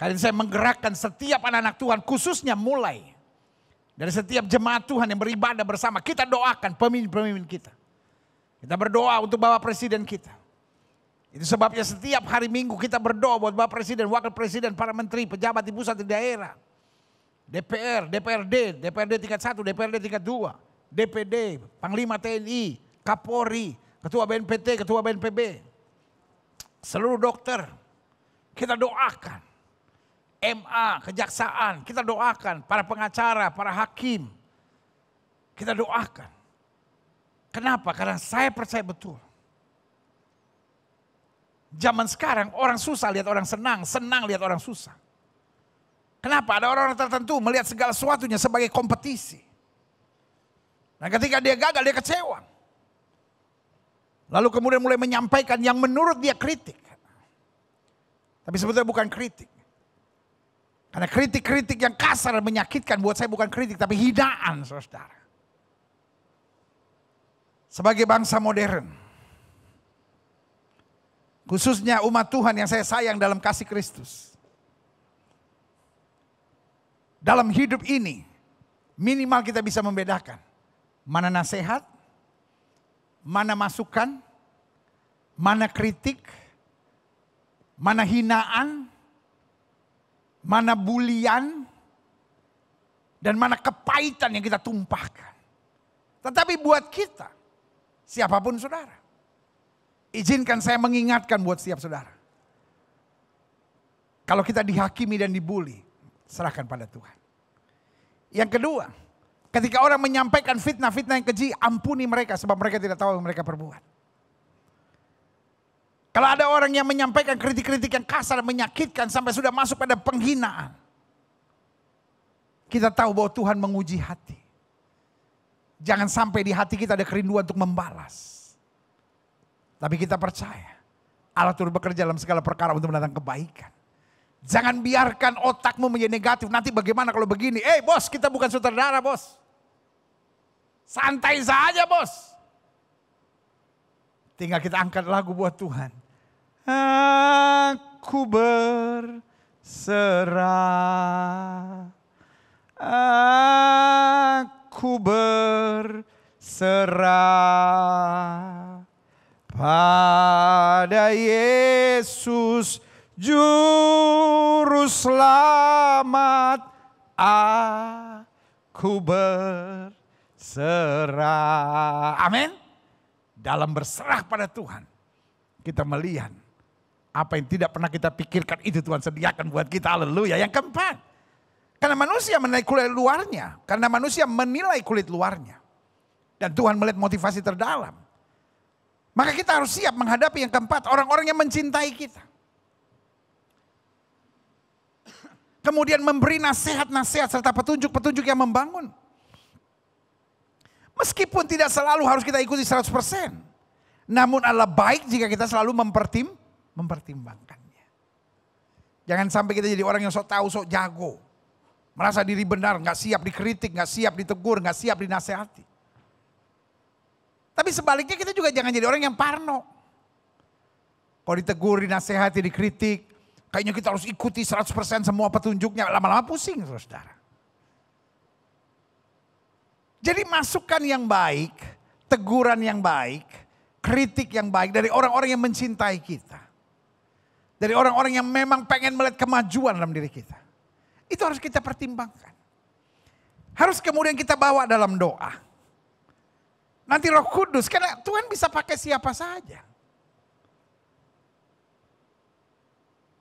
Kali ini saya menggerakkan setiap anak-anak Tuhan khususnya mulai. Dari setiap jemaat Tuhan yang beribadah bersama. Kita doakan pemimpin-pemimpin kita. Kita berdoa untuk bawa presiden kita. Itu sebabnya setiap hari Minggu kita berdoa buat Bapak Presiden, Wakil Presiden, para menteri, pejabat di pusat, di daerah. DPR, DPRD, DPRD tingkat 1, DPRD tingkat 2, DPD, Panglima TNI, Kapolri, Ketua BNPT, Ketua BNPB. Seluruh dokter, kita doakan. MA, kejaksaan, kita doakan. Para pengacara, para hakim, kita doakan. Kenapa? Karena saya percaya betul Zaman sekarang orang susah lihat orang senang, senang lihat orang susah. Kenapa? Ada orang-orang tertentu melihat segala sesuatunya sebagai kompetisi. Nah ketika dia gagal dia kecewa. Lalu kemudian mulai menyampaikan yang menurut dia kritik. Tapi sebetulnya bukan kritik. Karena kritik-kritik yang kasar dan menyakitkan buat saya bukan kritik tapi hinaan saudara. Sebagai bangsa modern, Khususnya umat Tuhan yang saya sayang dalam kasih Kristus. Dalam hidup ini, minimal kita bisa membedakan. Mana nasihat, mana masukan, mana kritik, mana hinaan, mana bulian, dan mana kepahitan yang kita tumpahkan. Tetapi buat kita, siapapun saudara. Izinkan saya mengingatkan buat setiap saudara. Kalau kita dihakimi dan dibully, serahkan pada Tuhan. Yang kedua, ketika orang menyampaikan fitnah-fitnah yang keji, ampuni mereka sebab mereka tidak tahu yang mereka perbuat. Kalau ada orang yang menyampaikan kritik-kritik yang kasar, menyakitkan sampai sudah masuk pada penghinaan. Kita tahu bahwa Tuhan menguji hati. Jangan sampai di hati kita ada kerinduan untuk membalas. Tapi kita percaya Allah turut bekerja dalam segala perkara untuk mendatang kebaikan. Jangan biarkan otakmu menjadi negatif. Nanti bagaimana kalau begini? Eh hey, bos, kita bukan sutradara bos. Santai saja bos. Tinggal kita angkat lagu buat Tuhan. Aku berserah. Aku berserah pada Yesus Juru Selamat aku berserah. Amin. Dalam berserah pada Tuhan, kita melihat apa yang tidak pernah kita pikirkan itu Tuhan sediakan buat kita. Haleluya. Yang keempat, karena manusia menilai kulit luarnya, karena manusia menilai kulit luarnya. Dan Tuhan melihat motivasi terdalam. Maka kita harus siap menghadapi yang keempat, orang-orang yang mencintai kita. Kemudian memberi nasihat-nasihat serta petunjuk-petunjuk yang membangun. Meskipun tidak selalu harus kita ikuti 100%. Namun Allah baik jika kita selalu mempertim, mempertimbangkannya. Jangan sampai kita jadi orang yang sok tahu, sok jago. Merasa diri benar, nggak siap dikritik, nggak siap ditegur, nggak siap dinasehati. Tapi sebaliknya kita juga jangan jadi orang yang parno. Kalau ditegur, dinasehati, dikritik, kayaknya kita harus ikuti 100% semua petunjuknya. Lama-lama pusing, saudara. Jadi masukan yang baik, teguran yang baik, kritik yang baik dari orang-orang yang mencintai kita. Dari orang-orang yang memang pengen melihat kemajuan dalam diri kita. Itu harus kita pertimbangkan. Harus kemudian kita bawa dalam doa. Nanti roh kudus, karena Tuhan bisa pakai siapa saja.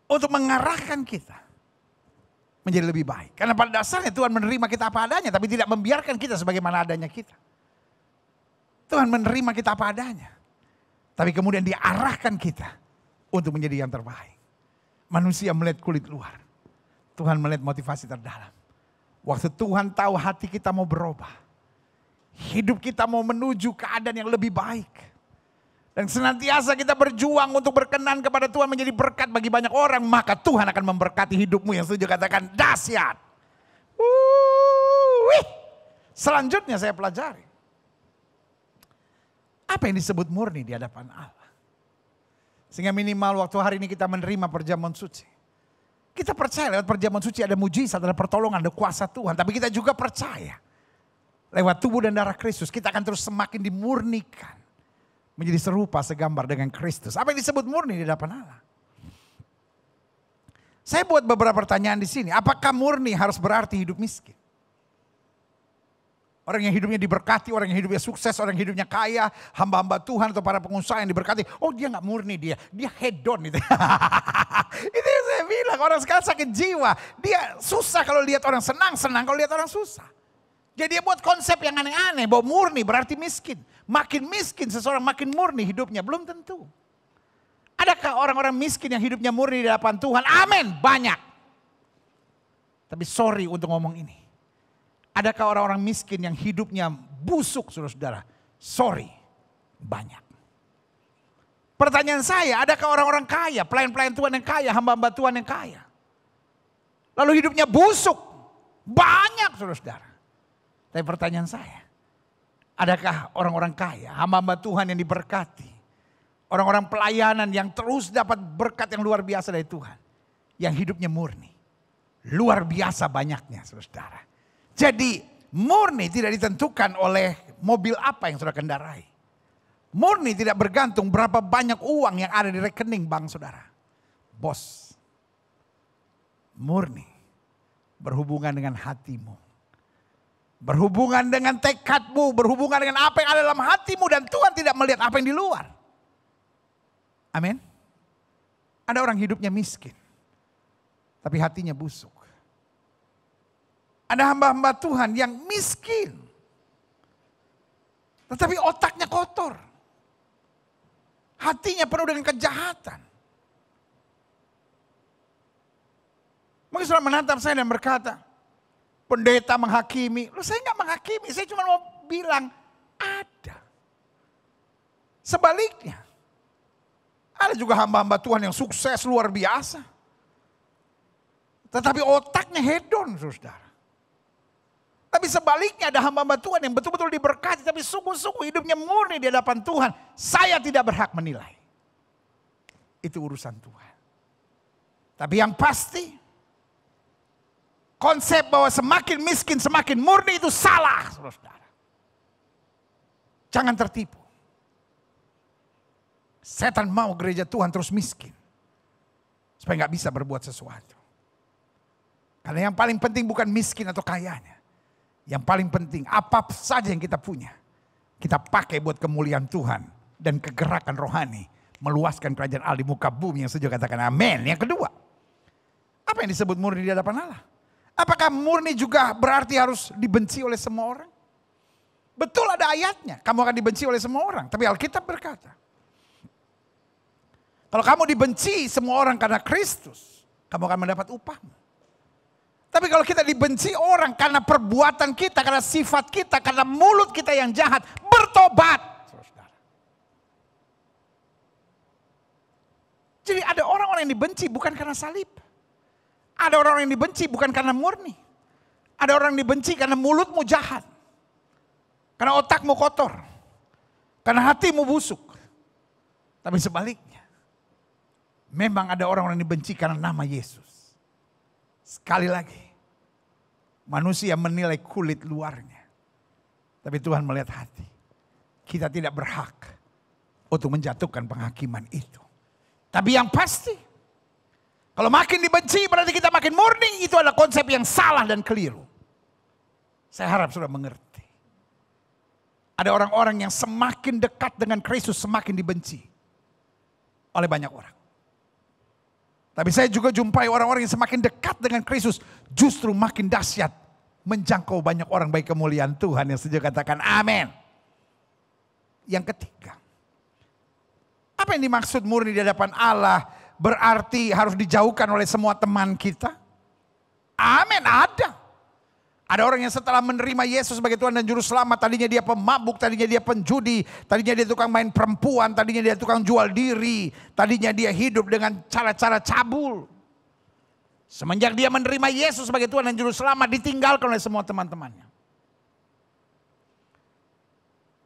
Untuk mengarahkan kita menjadi lebih baik. Karena pada dasarnya Tuhan menerima kita apa adanya, tapi tidak membiarkan kita sebagaimana adanya kita. Tuhan menerima kita apa adanya. Tapi kemudian diarahkan kita untuk menjadi yang terbaik. Manusia melihat kulit luar. Tuhan melihat motivasi terdalam. Waktu Tuhan tahu hati kita mau berubah Hidup kita mau menuju keadaan yang lebih baik. Dan senantiasa kita berjuang untuk berkenan kepada Tuhan menjadi berkat bagi banyak orang. Maka Tuhan akan memberkati hidupmu yang setuju katakan dahsyat. Wih. Selanjutnya saya pelajari. Apa yang disebut murni di hadapan Allah. Sehingga minimal waktu hari ini kita menerima perjamuan suci. Kita percaya lewat perjamuan suci ada mujizat, ada pertolongan, ada kuasa Tuhan. Tapi kita juga percaya lewat tubuh dan darah Kristus, kita akan terus semakin dimurnikan. Menjadi serupa segambar dengan Kristus. Apa yang disebut murni di hadapan Allah? Saya buat beberapa pertanyaan di sini. Apakah murni harus berarti hidup miskin? Orang yang hidupnya diberkati, orang yang hidupnya sukses, orang yang hidupnya kaya, hamba-hamba Tuhan atau para pengusaha yang diberkati. Oh dia nggak murni dia, dia hedon itu. itu yang saya bilang, orang sekarang sakit jiwa. Dia susah kalau lihat orang senang, senang kalau lihat orang susah. Jadi dia buat konsep yang aneh-aneh bahwa murni berarti miskin. Makin miskin seseorang makin murni hidupnya, belum tentu. Adakah orang-orang miskin yang hidupnya murni di hadapan Tuhan? Amin, banyak. Tapi sorry untuk ngomong ini. Adakah orang-orang miskin yang hidupnya busuk saudara-saudara? Sorry, banyak. Pertanyaan saya, adakah orang-orang kaya, pelayan-pelayan Tuhan yang kaya, hamba-hamba Tuhan yang kaya? Lalu hidupnya busuk, banyak saudara-saudara. Tapi pertanyaan saya, adakah orang-orang kaya, hamba-hamba Tuhan yang diberkati, orang-orang pelayanan yang terus dapat berkat yang luar biasa dari Tuhan, yang hidupnya murni, luar biasa banyaknya, saudara. Jadi murni tidak ditentukan oleh mobil apa yang saudara kendarai. Murni tidak bergantung berapa banyak uang yang ada di rekening bank saudara. Bos, murni berhubungan dengan hatimu Berhubungan dengan tekadmu, berhubungan dengan apa yang ada dalam hatimu dan Tuhan tidak melihat apa yang di luar. Amin. Ada orang hidupnya miskin, tapi hatinya busuk. Ada hamba-hamba Tuhan yang miskin, tetapi otaknya kotor. Hatinya penuh dengan kejahatan. Mungkin sudah menatap saya dan berkata, pendeta menghakimi. Loh, saya nggak menghakimi, saya cuma mau bilang ada. Sebaliknya, ada juga hamba-hamba Tuhan yang sukses luar biasa. Tetapi otaknya hedon, saudara. Tapi sebaliknya ada hamba-hamba Tuhan yang betul-betul diberkati, tapi sungguh-sungguh hidupnya murni di hadapan Tuhan. Saya tidak berhak menilai. Itu urusan Tuhan. Tapi yang pasti, konsep bahwa semakin miskin, semakin murni itu salah. Saudara. Jangan tertipu. Setan mau gereja Tuhan terus miskin. Supaya nggak bisa berbuat sesuatu. Karena yang paling penting bukan miskin atau kayanya. Yang paling penting apa saja yang kita punya. Kita pakai buat kemuliaan Tuhan. Dan kegerakan rohani. Meluaskan kerajaan Allah di muka bumi yang sejauh katakan amin. Yang kedua. Apa yang disebut murni di hadapan Allah? Apakah murni juga berarti harus dibenci oleh semua orang? Betul ada ayatnya, kamu akan dibenci oleh semua orang. Tapi Alkitab berkata, kalau kamu dibenci semua orang karena Kristus, kamu akan mendapat upahmu. Tapi kalau kita dibenci orang karena perbuatan kita, karena sifat kita, karena mulut kita yang jahat, bertobat. Jadi ada orang-orang yang dibenci bukan karena salib ada orang yang dibenci bukan karena murni. Ada orang yang dibenci karena mulutmu jahat. Karena otakmu kotor. Karena hatimu busuk. Tapi sebaliknya. Memang ada orang-orang yang dibenci karena nama Yesus. Sekali lagi. Manusia menilai kulit luarnya. Tapi Tuhan melihat hati. Kita tidak berhak untuk menjatuhkan penghakiman itu. Tapi yang pasti kalau makin dibenci berarti kita makin murni. Itu adalah konsep yang salah dan keliru. Saya harap sudah mengerti. Ada orang-orang yang semakin dekat dengan Kristus semakin dibenci oleh banyak orang. Tapi saya juga jumpai orang-orang yang semakin dekat dengan Kristus justru makin dahsyat menjangkau banyak orang baik kemuliaan Tuhan yang sejauh katakan amin. Yang ketiga, apa yang dimaksud murni di hadapan Allah berarti harus dijauhkan oleh semua teman kita? Amin, ada. Ada orang yang setelah menerima Yesus sebagai Tuhan dan Juru Selamat, tadinya dia pemabuk, tadinya dia penjudi, tadinya dia tukang main perempuan, tadinya dia tukang jual diri, tadinya dia hidup dengan cara-cara cabul. Semenjak dia menerima Yesus sebagai Tuhan dan Juru Selamat, ditinggalkan oleh semua teman-temannya.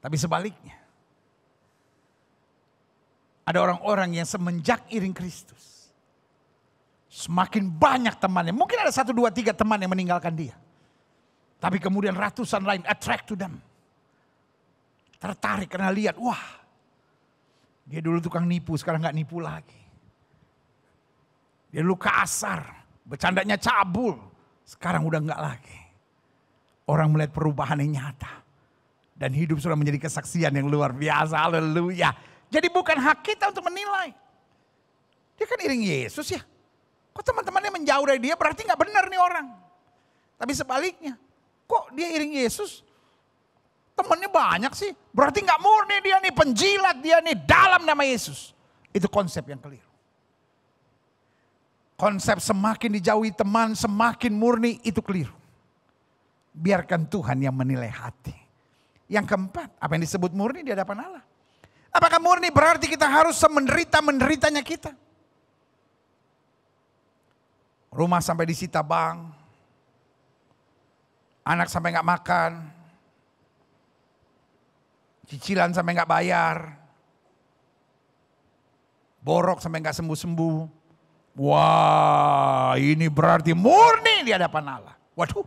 Tapi sebaliknya, ada orang-orang yang semenjak iring Kristus. Semakin banyak temannya. Mungkin ada satu, dua, tiga teman yang meninggalkan dia. Tapi kemudian ratusan lain attract to them. Tertarik karena lihat, wah dia dulu tukang nipu, sekarang gak nipu lagi. Dia dulu kasar, bercandanya cabul, sekarang udah gak lagi. Orang melihat perubahan yang nyata. Dan hidup sudah menjadi kesaksian yang luar biasa, haleluya. Jadi bukan hak kita untuk menilai. Dia kan iring Yesus ya. Kok teman-temannya menjauh dari dia berarti nggak benar nih orang. Tapi sebaliknya, kok dia iring Yesus? Temannya banyak sih. Berarti nggak murni dia nih, penjilat dia nih dalam nama Yesus. Itu konsep yang keliru. Konsep semakin dijauhi teman, semakin murni itu keliru. Biarkan Tuhan yang menilai hati. Yang keempat, apa yang disebut murni di hadapan Allah? Apakah murni berarti kita harus semenderita-menderitanya kita? Rumah sampai disita bang, Anak sampai nggak makan. Cicilan sampai nggak bayar. Borok sampai nggak sembuh-sembuh. Wah ini berarti murni di hadapan Allah. Waduh.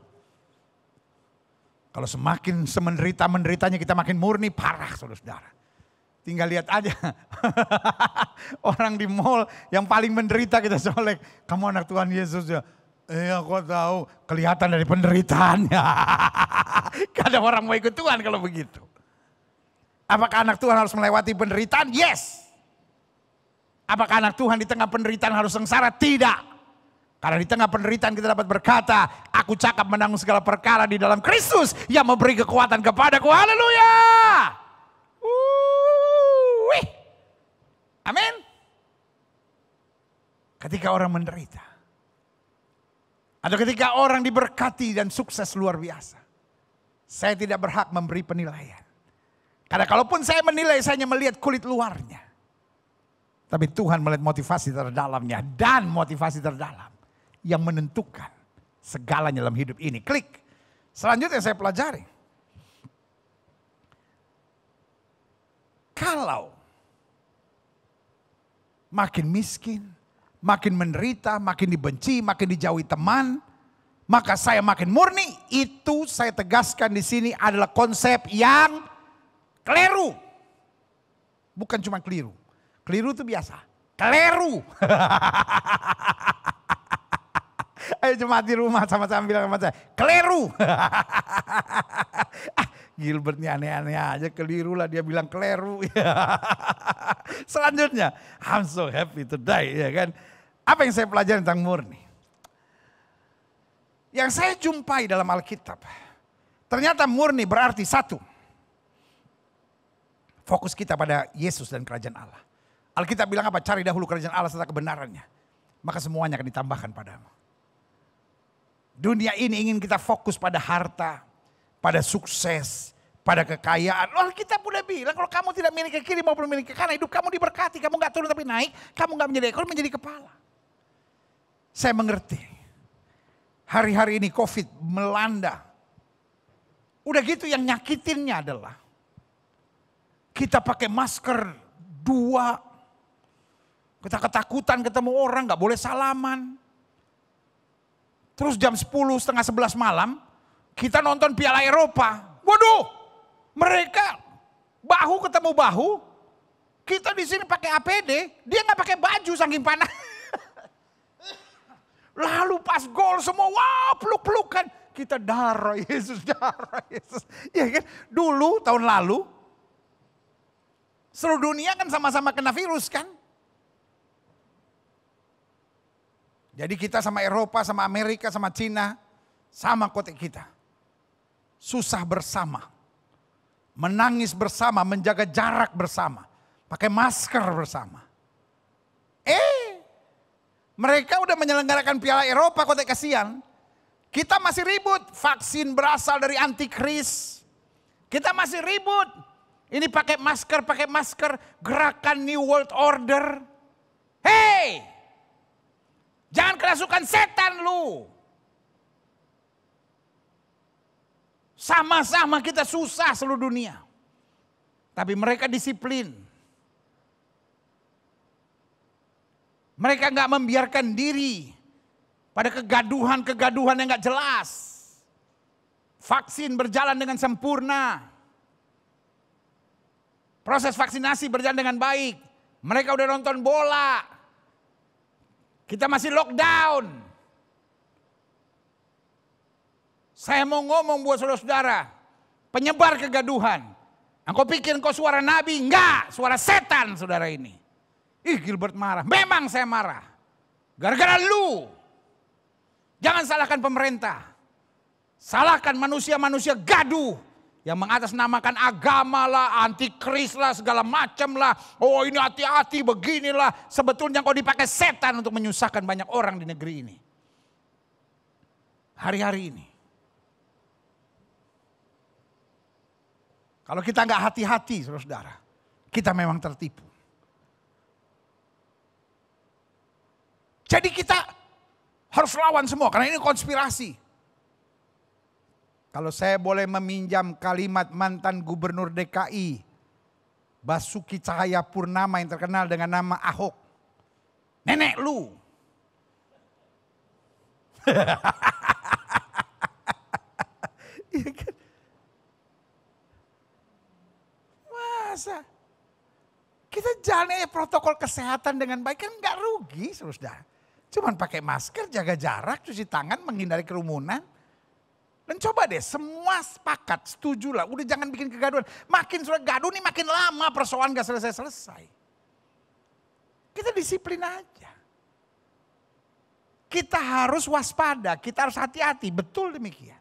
Kalau semakin semenderita-menderitanya kita makin murni parah saudara-saudara. Tinggal lihat aja. Orang di mall yang paling menderita kita colek. Kamu anak Tuhan Yesus ya. Iya eh, kok tahu kelihatan dari penderitaannya. kada orang mau ikut Tuhan kalau begitu. Apakah anak Tuhan harus melewati penderitaan? Yes. Apakah anak Tuhan di tengah penderitaan harus sengsara? Tidak. Karena di tengah penderitaan kita dapat berkata, aku cakap menanggung segala perkara di dalam Kristus yang memberi kekuatan kepadaku. Haleluya. Amin. Ketika orang menderita. Atau ketika orang diberkati dan sukses luar biasa. Saya tidak berhak memberi penilaian. Karena kalaupun saya menilai, saya hanya melihat kulit luarnya. Tapi Tuhan melihat motivasi terdalamnya dan motivasi terdalam yang menentukan segalanya dalam hidup ini. Klik. Selanjutnya saya pelajari. Kalau makin miskin, makin menderita, makin dibenci, makin dijauhi teman, maka saya makin murni. Itu saya tegaskan di sini adalah konsep yang keliru. Bukan cuma keliru. Keliru itu biasa. Keliru. Ayo cuma di rumah sama-sama bilang sama saya. Keliru. Gilbertnya aneh-aneh aja, keliru lah dia bilang keliru. Selanjutnya, I'm so happy to die, ya kan. Apa yang saya pelajari tentang murni? Yang saya jumpai dalam Alkitab, ternyata murni berarti satu. Fokus kita pada Yesus dan kerajaan Allah. Alkitab bilang apa? Cari dahulu kerajaan Allah serta kebenarannya. Maka semuanya akan ditambahkan padamu. Dunia ini ingin kita fokus pada harta, pada sukses, pada kekayaan. Loh, kita udah bilang kalau kamu tidak miring ke kiri maupun miring ke kanan, hidup kamu diberkati, kamu nggak turun tapi naik, kamu nggak menjadi ekor, menjadi kepala. Saya mengerti. Hari-hari ini COVID melanda. Udah gitu yang nyakitinnya adalah kita pakai masker dua. Kita ketakutan ketemu orang, nggak boleh salaman. Terus jam 10, setengah 11 malam, kita nonton Piala Eropa. Waduh, mereka bahu ketemu bahu. Kita di sini pakai APD, dia nggak pakai baju saking panas. Lalu pas gol semua, wah wow, peluk-pelukan. Kita darah Yesus, darah Yesus. Ya kan? Dulu tahun lalu, seluruh dunia kan sama-sama kena virus kan? Jadi kita sama Eropa, sama Amerika, sama Cina, sama kota kita susah bersama, menangis bersama, menjaga jarak bersama, pakai masker bersama. Eh, mereka udah menyelenggarakan Piala Eropa kota kasihan. Kita masih ribut, vaksin berasal dari antikris. Kita masih ribut. Ini pakai masker, pakai masker, gerakan New World Order. Hei, jangan kerasukan setan lu. Sama-sama kita susah seluruh dunia. Tapi mereka disiplin. Mereka nggak membiarkan diri pada kegaduhan-kegaduhan yang nggak jelas. Vaksin berjalan dengan sempurna. Proses vaksinasi berjalan dengan baik. Mereka udah nonton bola. Kita masih lockdown. Saya mau ngomong buat saudara-saudara, penyebar kegaduhan. Engkau pikir kau suara nabi? Enggak, suara setan saudara ini. Ih Gilbert marah, memang saya marah. Gara-gara lu. Jangan salahkan pemerintah. Salahkan manusia-manusia gaduh yang mengatasnamakan agama lah, antikris lah, segala macam lah. Oh ini hati-hati beginilah. Sebetulnya kau dipakai setan untuk menyusahkan banyak orang di negeri ini. Hari-hari ini. Kalau kita nggak hati-hati, saudara, kita memang tertipu. Jadi kita harus lawan semua karena ini konspirasi. Kalau saya boleh meminjam kalimat mantan gubernur DKI Basuki Cahaya Purnama yang terkenal dengan nama Ahok. Nenek lu. Iya kan? biasa. Kita jalani protokol kesehatan dengan baik kan nggak rugi, sudah. Cuman pakai masker, jaga jarak, cuci tangan, menghindari kerumunan. Dan coba deh, semua sepakat, setuju lah. Udah jangan bikin kegaduhan. Makin surga gaduh nih makin lama persoalan gak selesai-selesai. Kita disiplin aja. Kita harus waspada, kita harus hati-hati. Betul demikian.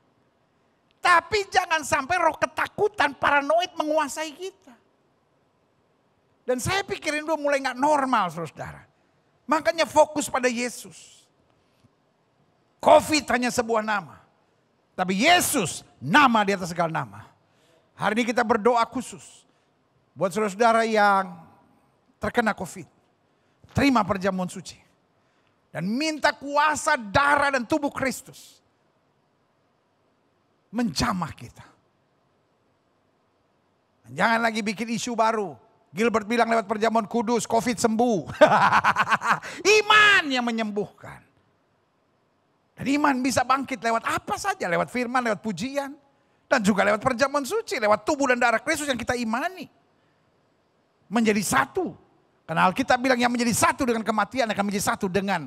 Tapi jangan sampai roh ketakutan, paranoid menguasai kita. Dan saya pikirin dulu mulai nggak normal saudara. Makanya fokus pada Yesus. Covid hanya sebuah nama. Tapi Yesus nama di atas segala nama. Hari ini kita berdoa khusus. Buat saudara-saudara yang terkena covid. Terima perjamuan suci. Dan minta kuasa darah dan tubuh Kristus. Menjamah kita. Jangan lagi bikin isu baru. Gilbert bilang lewat perjamuan kudus, COVID sembuh. iman yang menyembuhkan. Dan iman bisa bangkit lewat apa saja, lewat firman, lewat pujian. Dan juga lewat perjamuan suci, lewat tubuh dan darah Kristus yang kita imani. Menjadi satu. Karena kita bilang yang menjadi satu dengan kematian akan menjadi satu dengan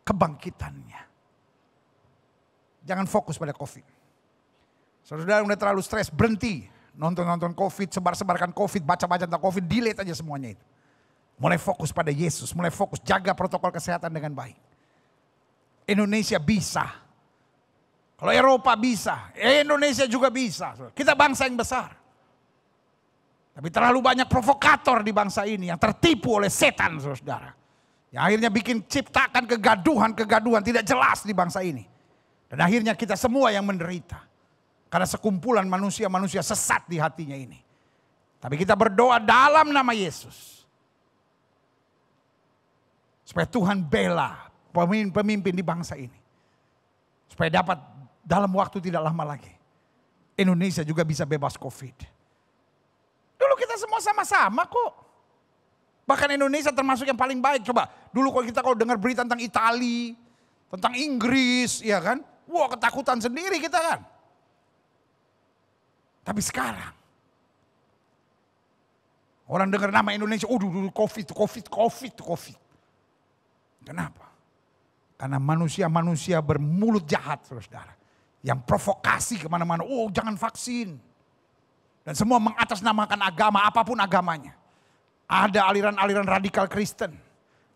kebangkitannya. Jangan fokus pada COVID. Saudara udah terlalu stres, berhenti. Nonton-nonton COVID, sebar-sebarkan COVID, baca-baca tentang COVID, delete aja semuanya itu. Mulai fokus pada Yesus, mulai fokus jaga protokol kesehatan dengan baik. Indonesia bisa. Kalau Eropa bisa, eh, Indonesia juga bisa. Kita bangsa yang besar. Tapi terlalu banyak provokator di bangsa ini yang tertipu oleh setan, saudara. Yang akhirnya bikin ciptakan kegaduhan-kegaduhan tidak jelas di bangsa ini. Dan akhirnya kita semua yang menderita. Karena sekumpulan manusia-manusia sesat di hatinya ini. Tapi kita berdoa dalam nama Yesus. Supaya Tuhan bela pemimpin-pemimpin di bangsa ini. Supaya dapat dalam waktu tidak lama lagi. Indonesia juga bisa bebas COVID. Dulu kita semua sama-sama kok. Bahkan Indonesia termasuk yang paling baik. Coba dulu kalau kita kalau dengar berita tentang Italia, tentang Inggris, ya kan? Wah ketakutan sendiri kita kan. Tapi sekarang, orang dengar nama Indonesia, oh dulu covid, covid, covid, covid. Kenapa? Karena manusia-manusia bermulut jahat, saudara. Yang provokasi kemana-mana, oh jangan vaksin. Dan semua mengatasnamakan agama, apapun agamanya. Ada aliran-aliran radikal Kristen.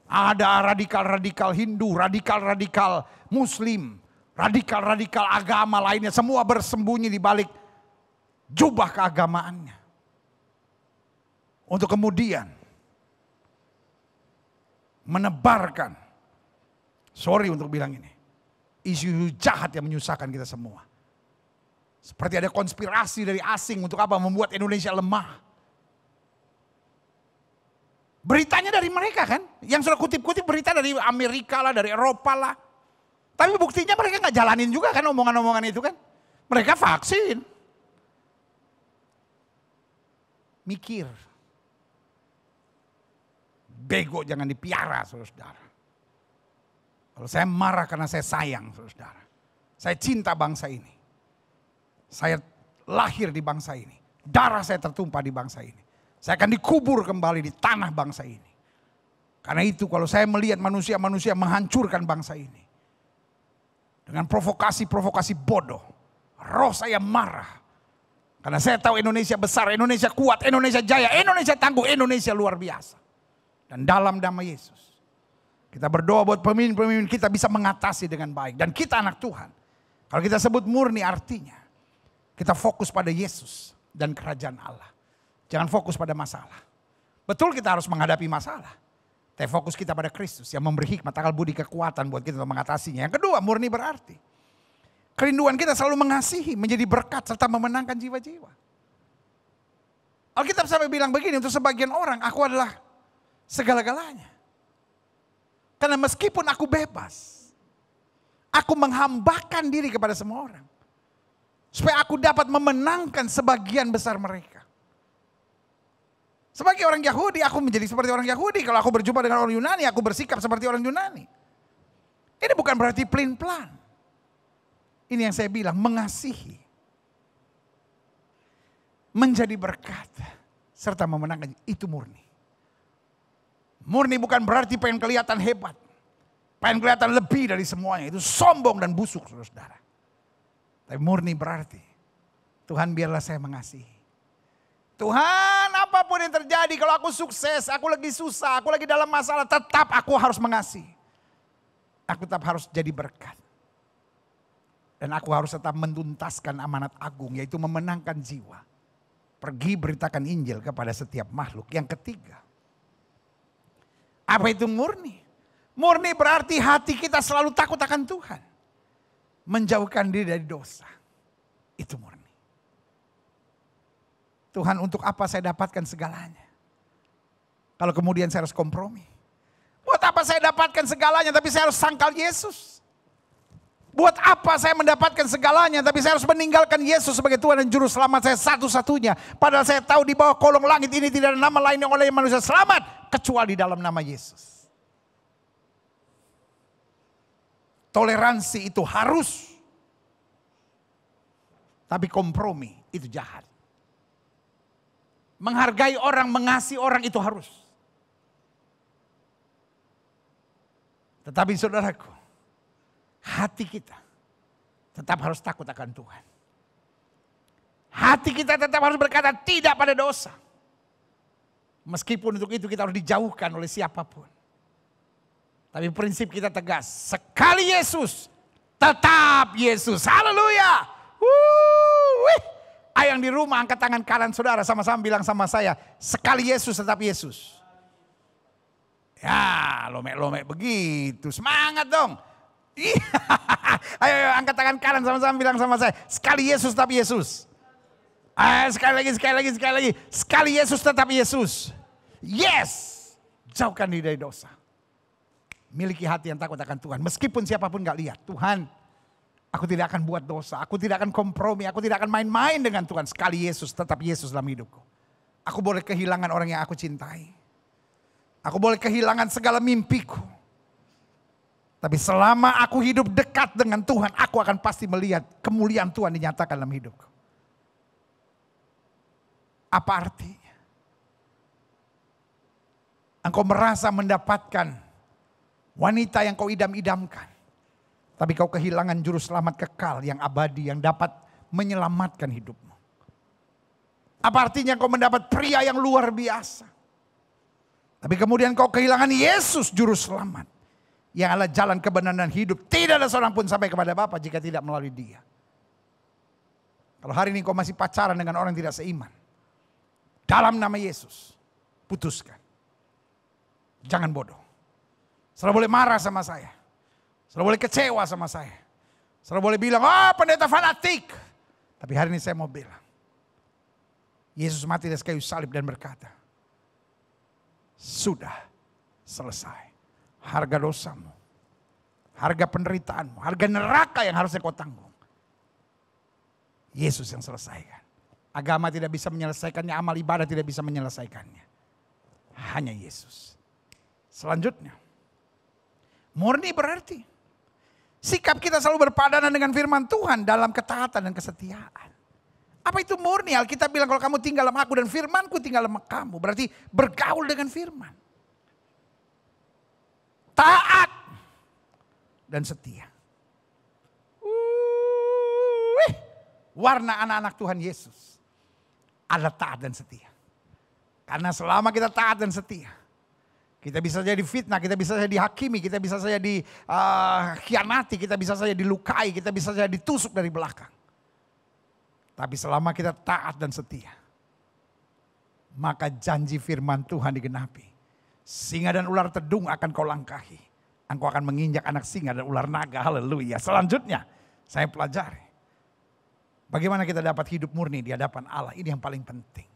Ada radikal-radikal Hindu, radikal-radikal Muslim, radikal-radikal agama lainnya. Semua bersembunyi di balik jubah keagamaannya. Untuk kemudian menebarkan, sorry untuk bilang ini, isu jahat yang menyusahkan kita semua. Seperti ada konspirasi dari asing untuk apa? Membuat Indonesia lemah. Beritanya dari mereka kan? Yang sudah kutip-kutip berita dari Amerika lah, dari Eropa lah. Tapi buktinya mereka nggak jalanin juga kan omongan-omongan itu kan? Mereka vaksin. mikir. Bego jangan dipiara saudara Kalau saya marah karena saya sayang saudara-saudara. Saya cinta bangsa ini. Saya lahir di bangsa ini. Darah saya tertumpah di bangsa ini. Saya akan dikubur kembali di tanah bangsa ini. Karena itu kalau saya melihat manusia-manusia menghancurkan bangsa ini. Dengan provokasi-provokasi bodoh. Roh saya marah. Karena saya tahu Indonesia besar, Indonesia kuat, Indonesia jaya, Indonesia tangguh, Indonesia luar biasa. Dan dalam damai Yesus. Kita berdoa buat pemimpin-pemimpin kita bisa mengatasi dengan baik. Dan kita anak Tuhan. Kalau kita sebut murni artinya. Kita fokus pada Yesus dan kerajaan Allah. Jangan fokus pada masalah. Betul kita harus menghadapi masalah. Tapi fokus kita pada Kristus yang memberi hikmat, akal budi, kekuatan buat kita untuk mengatasinya. Yang kedua murni berarti. Kerinduan kita selalu mengasihi, menjadi berkat serta memenangkan jiwa-jiwa. Alkitab sampai bilang begini untuk sebagian orang, aku adalah segala-galanya. Karena meskipun aku bebas, aku menghambakan diri kepada semua orang. Supaya aku dapat memenangkan sebagian besar mereka. Sebagai orang Yahudi, aku menjadi seperti orang Yahudi. Kalau aku berjumpa dengan orang Yunani, aku bersikap seperti orang Yunani. Ini bukan berarti plan-plan. Ini yang saya bilang, mengasihi. Menjadi berkat. Serta memenangkan, itu murni. Murni bukan berarti pengen kelihatan hebat. Pengen kelihatan lebih dari semuanya. Itu sombong dan busuk, saudara-saudara. Tapi murni berarti, Tuhan biarlah saya mengasihi. Tuhan apapun yang terjadi, kalau aku sukses, aku lagi susah, aku lagi dalam masalah, tetap aku harus mengasihi. Aku tetap harus jadi berkat. Dan aku harus tetap menuntaskan amanat agung yaitu memenangkan jiwa. Pergi beritakan Injil kepada setiap makhluk. Yang ketiga. Apa itu murni? Murni berarti hati kita selalu takut akan Tuhan. Menjauhkan diri dari dosa. Itu murni. Tuhan untuk apa saya dapatkan segalanya? Kalau kemudian saya harus kompromi. Buat apa saya dapatkan segalanya tapi saya harus sangkal Yesus. Buat apa saya mendapatkan segalanya, tapi saya harus meninggalkan Yesus sebagai Tuhan dan Juru Selamat saya satu-satunya. Padahal saya tahu di bawah kolong langit ini tidak ada nama lain yang oleh manusia selamat, kecuali dalam nama Yesus. Toleransi itu harus, tapi kompromi itu jahat. Menghargai orang, mengasihi orang itu harus. Tetapi saudaraku, hati kita tetap harus takut akan Tuhan. Hati kita tetap harus berkata tidak pada dosa. Meskipun untuk itu kita harus dijauhkan oleh siapapun. Tapi prinsip kita tegas, sekali Yesus, tetap Yesus. Haleluya. Ayang di rumah angkat tangan kanan saudara sama-sama bilang sama saya, sekali Yesus tetap Yesus. Ya, lomek-lomek begitu. Semangat dong. Iya. ayo, ayo angkat tangan kanan sama-sama bilang sama saya. Sekali Yesus tetap Yesus. Ayo, eh, sekali lagi, sekali lagi, sekali lagi. Sekali Yesus tetap Yesus. Yes. Jauhkan diri dari dosa. Miliki hati yang takut akan Tuhan. Meskipun siapapun gak lihat. Tuhan, aku tidak akan buat dosa. Aku tidak akan kompromi. Aku tidak akan main-main dengan Tuhan. Sekali Yesus, tetap Yesus dalam hidupku. Aku boleh kehilangan orang yang aku cintai. Aku boleh kehilangan segala mimpiku. Tapi selama aku hidup dekat dengan Tuhan, aku akan pasti melihat kemuliaan Tuhan dinyatakan dalam hidupku. Apa artinya? Engkau merasa mendapatkan wanita yang kau idam-idamkan. Tapi kau kehilangan juru selamat kekal yang abadi yang dapat menyelamatkan hidupmu. Apa artinya kau mendapat pria yang luar biasa? Tapi kemudian kau kehilangan Yesus juru selamat yang adalah jalan kebenaran dan hidup. Tidak ada seorang pun sampai kepada Bapa jika tidak melalui dia. Kalau hari ini kau masih pacaran dengan orang tidak seiman. Dalam nama Yesus. Putuskan. Jangan bodoh. Selalu boleh marah sama saya. Selalu boleh kecewa sama saya. Selalu boleh bilang, oh pendeta fanatik. Tapi hari ini saya mau bilang. Yesus mati di kayu salib dan berkata, sudah selesai harga dosamu, harga penderitaanmu, harga neraka yang harusnya kau tanggung. Yesus yang selesaikan. Agama tidak bisa menyelesaikannya, amal ibadah tidak bisa menyelesaikannya. Hanya Yesus. Selanjutnya, murni berarti sikap kita selalu berpadanan dengan firman Tuhan dalam ketaatan dan kesetiaan. Apa itu murni? Alkitab bilang kalau kamu tinggal dalam aku dan firmanku tinggal dalam kamu. Berarti bergaul dengan firman taat, dan setia. Wih, warna anak-anak Tuhan Yesus adalah taat dan setia. Karena selama kita taat dan setia, kita bisa jadi fitnah, kita bisa jadi hakimi, kita bisa saja dikhianati, ah, uh, kita bisa saja dilukai, kita bisa saja ditusuk dari belakang. Tapi selama kita taat dan setia, maka janji firman Tuhan digenapi Singa dan ular tedung akan kau langkahi. Engkau akan menginjak anak singa dan ular naga. Haleluya. Selanjutnya, saya pelajari. Bagaimana kita dapat hidup murni di hadapan Allah. Ini yang paling penting.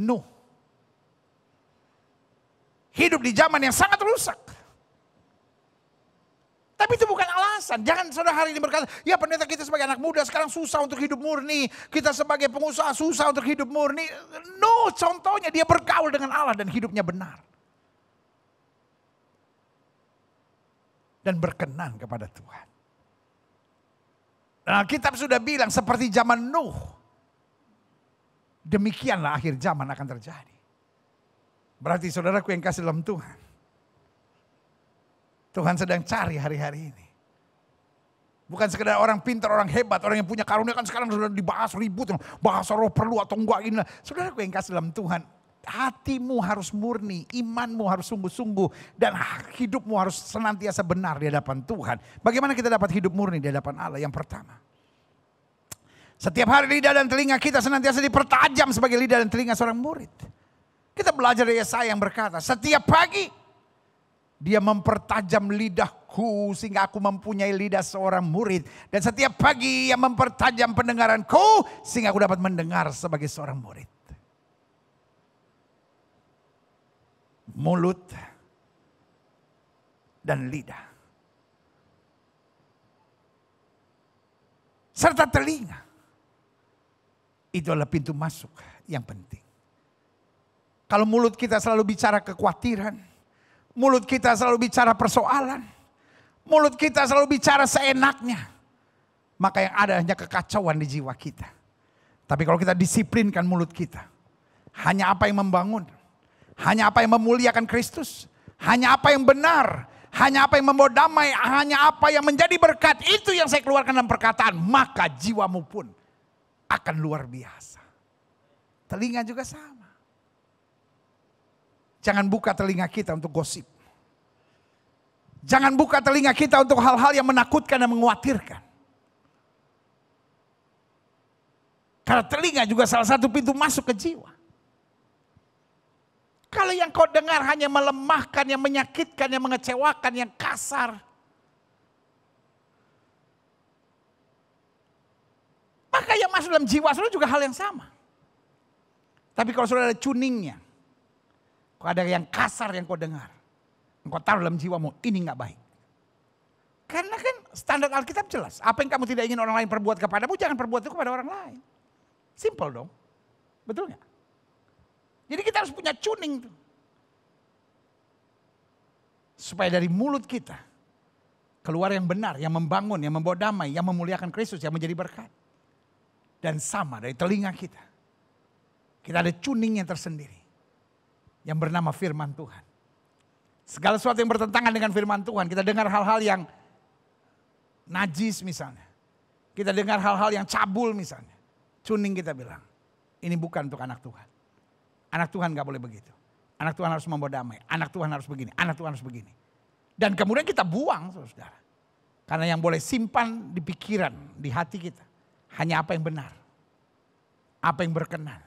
Nuh. Hidup di zaman yang sangat rusak tapi itu bukan alasan. Jangan saudara hari ini berkata, ya pendeta kita sebagai anak muda sekarang susah untuk hidup murni. Kita sebagai pengusaha susah untuk hidup murni. No, contohnya dia bergaul dengan Allah dan hidupnya benar. Dan berkenan kepada Tuhan. Nah, kitab sudah bilang seperti zaman Nuh. Demikianlah akhir zaman akan terjadi. Berarti saudaraku yang kasih dalam Tuhan Tuhan sedang cari hari-hari ini. Bukan sekedar orang pintar, orang hebat, orang yang punya karunia kan sekarang sudah dibahas ribut. Bahasa roh perlu atau enggak ini. Saudara yang kasih dalam Tuhan, hatimu harus murni, imanmu harus sungguh-sungguh, dan hidupmu harus senantiasa benar di hadapan Tuhan. Bagaimana kita dapat hidup murni di hadapan Allah? Yang pertama, setiap hari lidah dan telinga kita senantiasa dipertajam sebagai lidah dan telinga seorang murid. Kita belajar dari Yesaya yang berkata, setiap pagi dia mempertajam lidahku sehingga aku mempunyai lidah seorang murid. Dan setiap pagi ia mempertajam pendengaranku sehingga aku dapat mendengar sebagai seorang murid. Mulut dan lidah. Serta telinga. Itu adalah pintu masuk yang penting. Kalau mulut kita selalu bicara kekhawatiran, Mulut kita selalu bicara persoalan. Mulut kita selalu bicara seenaknya. Maka yang ada hanya kekacauan di jiwa kita. Tapi kalau kita disiplinkan mulut kita. Hanya apa yang membangun. Hanya apa yang memuliakan Kristus. Hanya apa yang benar. Hanya apa yang membawa damai. Hanya apa yang menjadi berkat. Itu yang saya keluarkan dalam perkataan. Maka jiwamu pun akan luar biasa. Telinga juga sama. Jangan buka telinga kita untuk gosip. Jangan buka telinga kita untuk hal-hal yang menakutkan dan mengkhawatirkan. Karena telinga juga salah satu pintu masuk ke jiwa. Kalau yang kau dengar hanya melemahkan, yang menyakitkan, yang mengecewakan, yang kasar. Maka yang masuk dalam jiwa saudara juga hal yang sama. Tapi kalau saudara ada tuningnya. Ada yang kasar yang kau dengar. Engkau taruh dalam jiwamu, ini nggak baik. Karena kan standar Alkitab jelas. Apa yang kamu tidak ingin orang lain perbuat kepadamu, jangan perbuat itu kepada orang lain. Simple dong. Betul gak? Jadi kita harus punya tuning tuh. Supaya dari mulut kita keluar yang benar, yang membangun, yang membawa damai, yang memuliakan Kristus, yang menjadi berkat. Dan sama dari telinga kita. Kita ada tuning yang tersendiri yang bernama firman Tuhan. Segala sesuatu yang bertentangan dengan firman Tuhan, kita dengar hal-hal yang najis misalnya. Kita dengar hal-hal yang cabul misalnya. Cuning kita bilang, ini bukan untuk anak Tuhan. Anak Tuhan gak boleh begitu. Anak Tuhan harus membawa damai. Anak Tuhan harus begini, anak Tuhan harus begini. Dan kemudian kita buang saudara. Karena yang boleh simpan di pikiran, di hati kita. Hanya apa yang benar. Apa yang berkenan.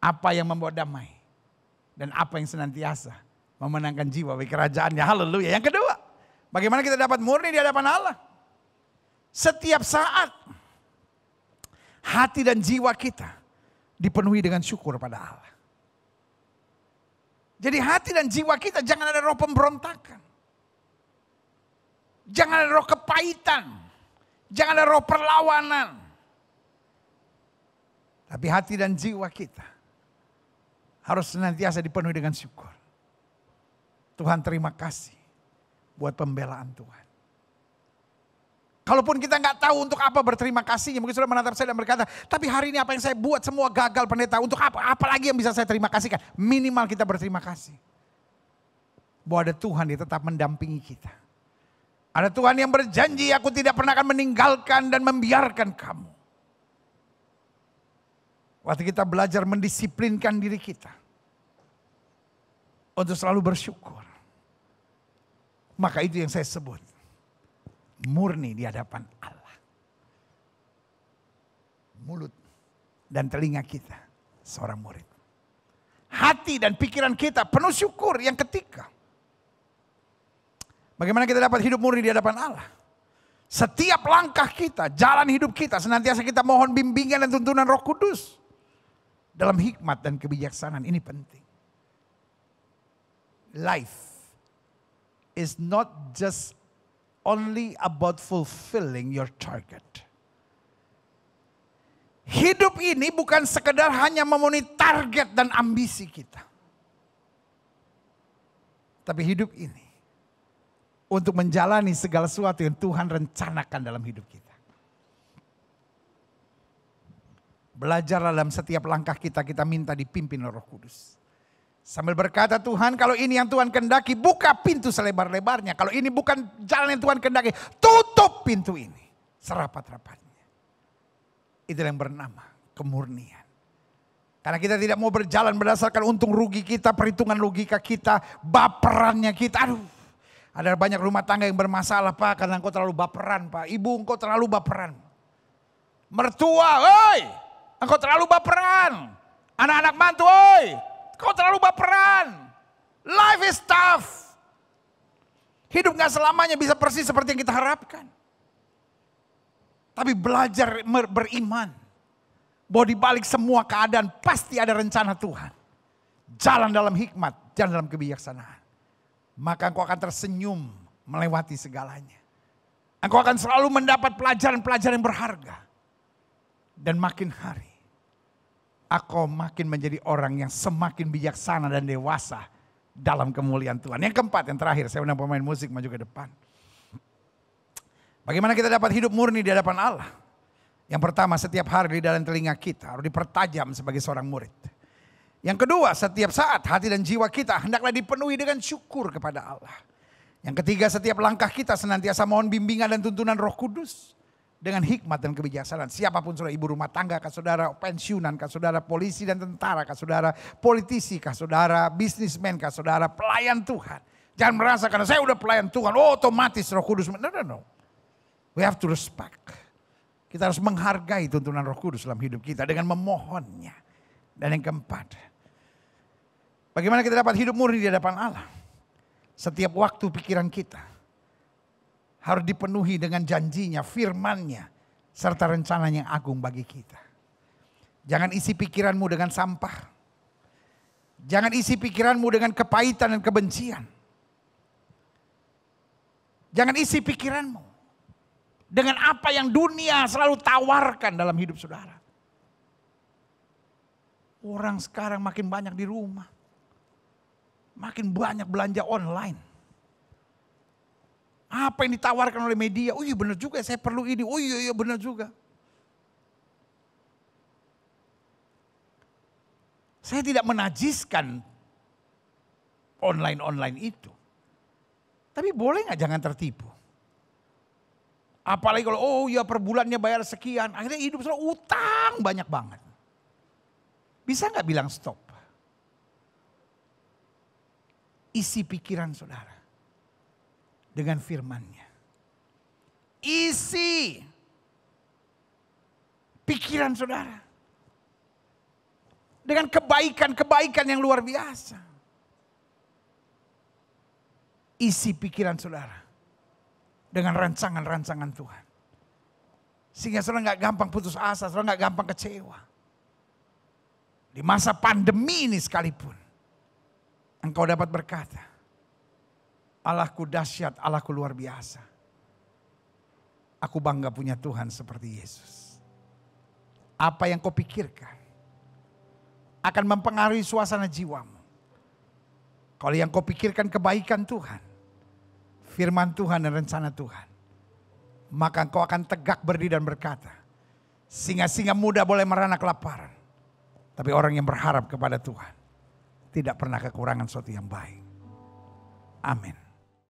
Apa yang membawa damai dan apa yang senantiasa memenangkan jiwa bagi kerajaannya. Haleluya. Yang kedua, bagaimana kita dapat murni di hadapan Allah? Setiap saat hati dan jiwa kita dipenuhi dengan syukur pada Allah. Jadi hati dan jiwa kita jangan ada roh pemberontakan. Jangan ada roh kepahitan. Jangan ada roh perlawanan. Tapi hati dan jiwa kita harus senantiasa dipenuhi dengan syukur. Tuhan terima kasih buat pembelaan Tuhan. Kalaupun kita nggak tahu untuk apa berterima kasihnya, mungkin sudah menatap saya dan berkata, tapi hari ini apa yang saya buat semua gagal pendeta, untuk apa? lagi yang bisa saya terima kasihkan? Minimal kita berterima kasih. Bahwa ada Tuhan yang tetap mendampingi kita. Ada Tuhan yang berjanji, aku tidak pernah akan meninggalkan dan membiarkan kamu. Waktu kita belajar mendisiplinkan diri kita untuk oh, selalu bersyukur. Maka itu yang saya sebut. Murni di hadapan Allah. Mulut dan telinga kita seorang murid. Hati dan pikiran kita penuh syukur yang ketika. Bagaimana kita dapat hidup murni di hadapan Allah? Setiap langkah kita, jalan hidup kita, senantiasa kita mohon bimbingan dan tuntunan Roh Kudus dalam hikmat dan kebijaksanaan ini penting life is not just only about fulfilling your target. Hidup ini bukan sekedar hanya memenuhi target dan ambisi kita. Tapi hidup ini untuk menjalani segala sesuatu yang Tuhan rencanakan dalam hidup kita. Belajarlah dalam setiap langkah kita, kita minta dipimpin oleh roh kudus. Sambil berkata Tuhan kalau ini yang Tuhan kendaki buka pintu selebar-lebarnya. Kalau ini bukan jalan yang Tuhan kendaki tutup pintu ini. Serapat-rapatnya. Itulah yang bernama kemurnian. Karena kita tidak mau berjalan berdasarkan untung rugi kita, perhitungan logika kita, baperannya kita. Aduh, ada banyak rumah tangga yang bermasalah pak karena engkau terlalu baperan pak. Ibu engkau terlalu baperan. Mertua, woi engkau terlalu baperan. Anak-anak mantu, woi Kau terlalu baperan. Life is tough. Hidup gak selamanya bisa persis seperti yang kita harapkan. Tapi belajar beriman. Bahwa dibalik semua keadaan pasti ada rencana Tuhan. Jalan dalam hikmat, jalan dalam kebijaksanaan. Maka engkau akan tersenyum melewati segalanya. Engkau akan selalu mendapat pelajaran-pelajaran yang berharga. Dan makin hari Aku makin menjadi orang yang semakin bijaksana dan dewasa dalam kemuliaan Tuhan. Yang keempat, yang terakhir, saya undang pemain musik maju ke depan. Bagaimana kita dapat hidup murni di hadapan Allah? Yang pertama, setiap hari di dalam telinga kita harus dipertajam sebagai seorang murid. Yang kedua, setiap saat hati dan jiwa kita hendaklah dipenuhi dengan syukur kepada Allah. Yang ketiga, setiap langkah kita senantiasa mohon bimbingan dan tuntunan Roh Kudus dengan hikmat dan kebijaksanaan. Siapapun saudara, ibu rumah tangga kah saudara, pensiunan kah saudara, polisi dan tentara kah saudara, politisi kah saudara, bisnismen kah saudara, pelayan Tuhan. Jangan merasa karena saya udah pelayan Tuhan, oh otomatis roh kudus. No, no, no. We have to respect. Kita harus menghargai tuntunan roh kudus dalam hidup kita dengan memohonnya. Dan yang keempat, bagaimana kita dapat hidup murni di hadapan Allah? Setiap waktu pikiran kita, harus dipenuhi dengan janjinya, firmannya, serta rencana yang agung bagi kita. Jangan isi pikiranmu dengan sampah. Jangan isi pikiranmu dengan kepahitan dan kebencian. Jangan isi pikiranmu dengan apa yang dunia selalu tawarkan dalam hidup saudara. Orang sekarang makin banyak di rumah. Makin banyak belanja online apa yang ditawarkan oleh media? Oh iya benar juga, saya perlu ini. Oh iya, iya benar juga. Saya tidak menajiskan online-online itu. Tapi boleh nggak jangan tertipu? Apalagi kalau oh iya per bulannya bayar sekian, akhirnya hidup selalu utang banyak banget. Bisa nggak bilang stop? Isi pikiran saudara dengan firmannya. Isi pikiran saudara dengan kebaikan-kebaikan yang luar biasa. Isi pikiran saudara dengan rancangan-rancangan Tuhan. Sehingga saudara nggak gampang putus asa, saudara nggak gampang kecewa. Di masa pandemi ini sekalipun, engkau dapat berkata, Allahku dahsyat, Allahku luar biasa. Aku bangga punya Tuhan seperti Yesus. Apa yang kau pikirkan akan mempengaruhi suasana jiwamu. Kalau yang kau pikirkan kebaikan Tuhan, firman Tuhan dan rencana Tuhan, maka kau akan tegak berdiri dan berkata, singa-singa muda boleh merana kelaparan, tapi orang yang berharap kepada Tuhan tidak pernah kekurangan sesuatu yang baik. Amin.